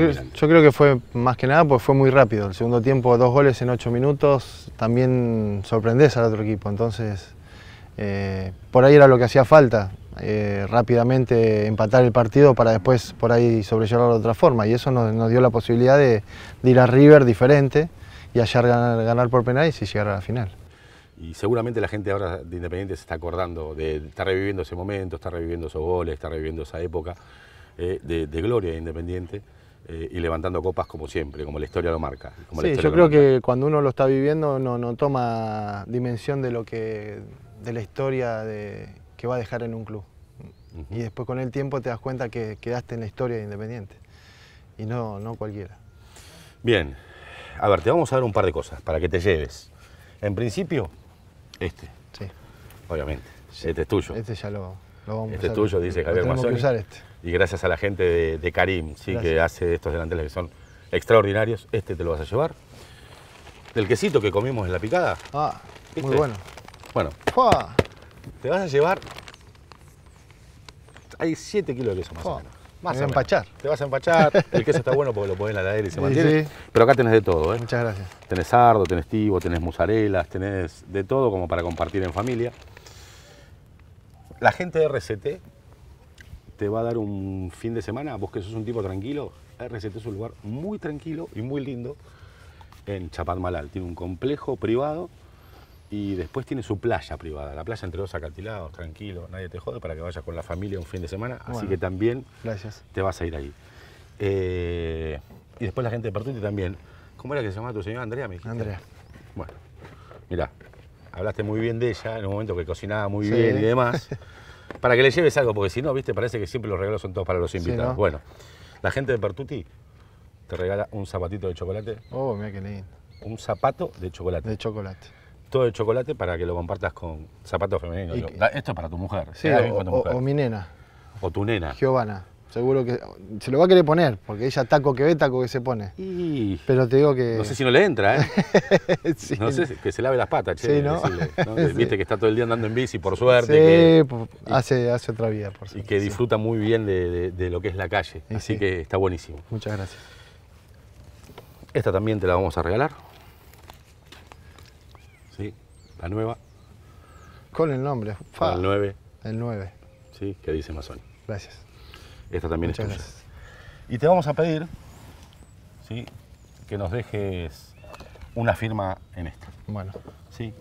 Speaker 2: creo que fue más que nada pues fue muy rápido. El segundo tiempo, dos goles en ocho minutos, también sorprendés al otro equipo. Entonces, eh, por ahí era lo que hacía falta. Eh, rápidamente empatar el partido para después por ahí sobrellevarlo de otra forma. Y eso nos, dio la posibilidad de, ir a River diferente y hallar ganar, por penales y llegar a la final.
Speaker 1: Y seguramente la gente ahora de Independiente se está acordando, de, está reviviendo ese momento, está reviviendo esos goles, está reviviendo esa época eh, de gloria de Independiente. Eh, y levantando copas como siempre, como la historia lo marca. sí, yo creo
Speaker 2: que cuando uno lo está viviendo no, toma dimensión de lo que de la historia de, que va a dejar en un club. Y después con el tiempo te das cuenta que quedaste en la historia de Independiente. Y no, no cualquiera.
Speaker 1: Bien, a ver, te vamos a dar un par de cosas para que te lleves. En principio, este. Sí. Obviamente. Este es tuyo. Este ya lo este es tuyo, dice Javier Mazzoni. Este. Y gracias a la gente de, Karim, ¿sí? que hace estos delanteles que son extraordinarios. Este te lo vas a llevar. Del quesito que comimos en la picada.
Speaker 2: Ah, muy este. bueno. Bueno. Te vas
Speaker 1: a llevar... Hay 7 kilos de queso más o menos.
Speaker 2: Más a empachar.
Speaker 1: Te vas a empachar. El queso está bueno porque lo pones en la ladera y se mantiene. Pero acá tenés de todo, ¿eh? Muchas gracias. Tenés sardo, tenés tibo, tenés musarelas, tenés de todo como para compartir en familia la gente de RCT te va a dar un fin de semana, vos que sos un tipo tranquilo, RCT es un lugar muy tranquilo y muy lindo en Chapadmalal. Tiene un complejo privado y después tiene su playa privada, la playa entre dos acantilados, tranquilo, nadie te jode para que vayas con la familia un fin de semana, así que también te vas a ir ahí. Eh, y después la gente de Pertuti también. ¿Cómo era que se llamaba tu señor? Andrea, mi Andrea. Bueno, mira hablaste muy bien de ella, en un momento que cocinaba muy bien y demás, [laughs] para que le lleves algo, porque si no, viste, parece que siempre los regalos son todos para los invitados. Bueno, la gente de Pertuti te regala un zapatito de chocolate. Oh, mira qué lindo. Un zapato de chocolate. De chocolate. Todo de chocolate para que lo compartas con zapatos femeninos.
Speaker 2: Esto es para tu mujer. Sí, o, tu mujer. o mi nena. O tu nena. Giovanna. Seguro que se lo va a querer poner, porque ella taco que ve, taco que se pone. Pero te digo que... No sé si
Speaker 1: no le entra, ¿eh? [laughs] No sé, que se lave las patas, che. [laughs] Viste que está todo el día andando en bici, por suerte. Sí,
Speaker 2: hace, hace otra vida, por
Speaker 1: suerte. Y que disfruta muy bien de, lo que es la calle, así que está buenísimo. Muchas gracias. Esta también te la vamos a regalar. Sí, la nueva.
Speaker 2: Con el nombre.
Speaker 1: Fa. el 9. El 9. Sí, que dice Masoni. Gracias. Esta también es tuya. Y te vamos a pedir que nos dejes una firma en esta. Bueno. Sí.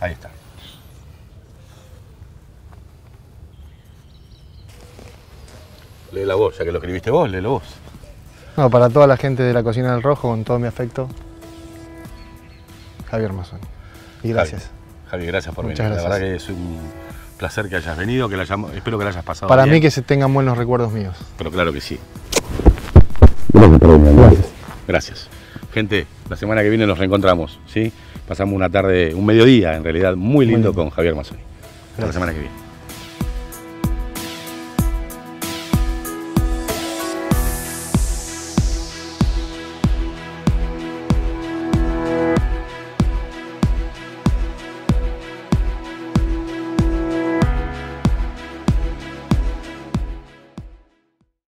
Speaker 1: Ahí está. la voz ya que lo escribiste vos, la voz
Speaker 2: No, para toda la gente de la Cocina del Rojo, con todo mi afecto, Javier Mazón. Y gracias.
Speaker 1: Javier, gracias por Muchas venir. Gracias. La que es un placer que hayas venido, que la espero que la hayas pasado. Para mí
Speaker 2: que se tengan buenos recuerdos míos.
Speaker 1: Pero claro que sí. Gracias. Gracias. Gente, la semana que viene nos reencontramos, ¿sí? Pasamos una tarde, un mediodía en realidad, muy lindo, con Javier Mazzoni. Hasta la semana que viene.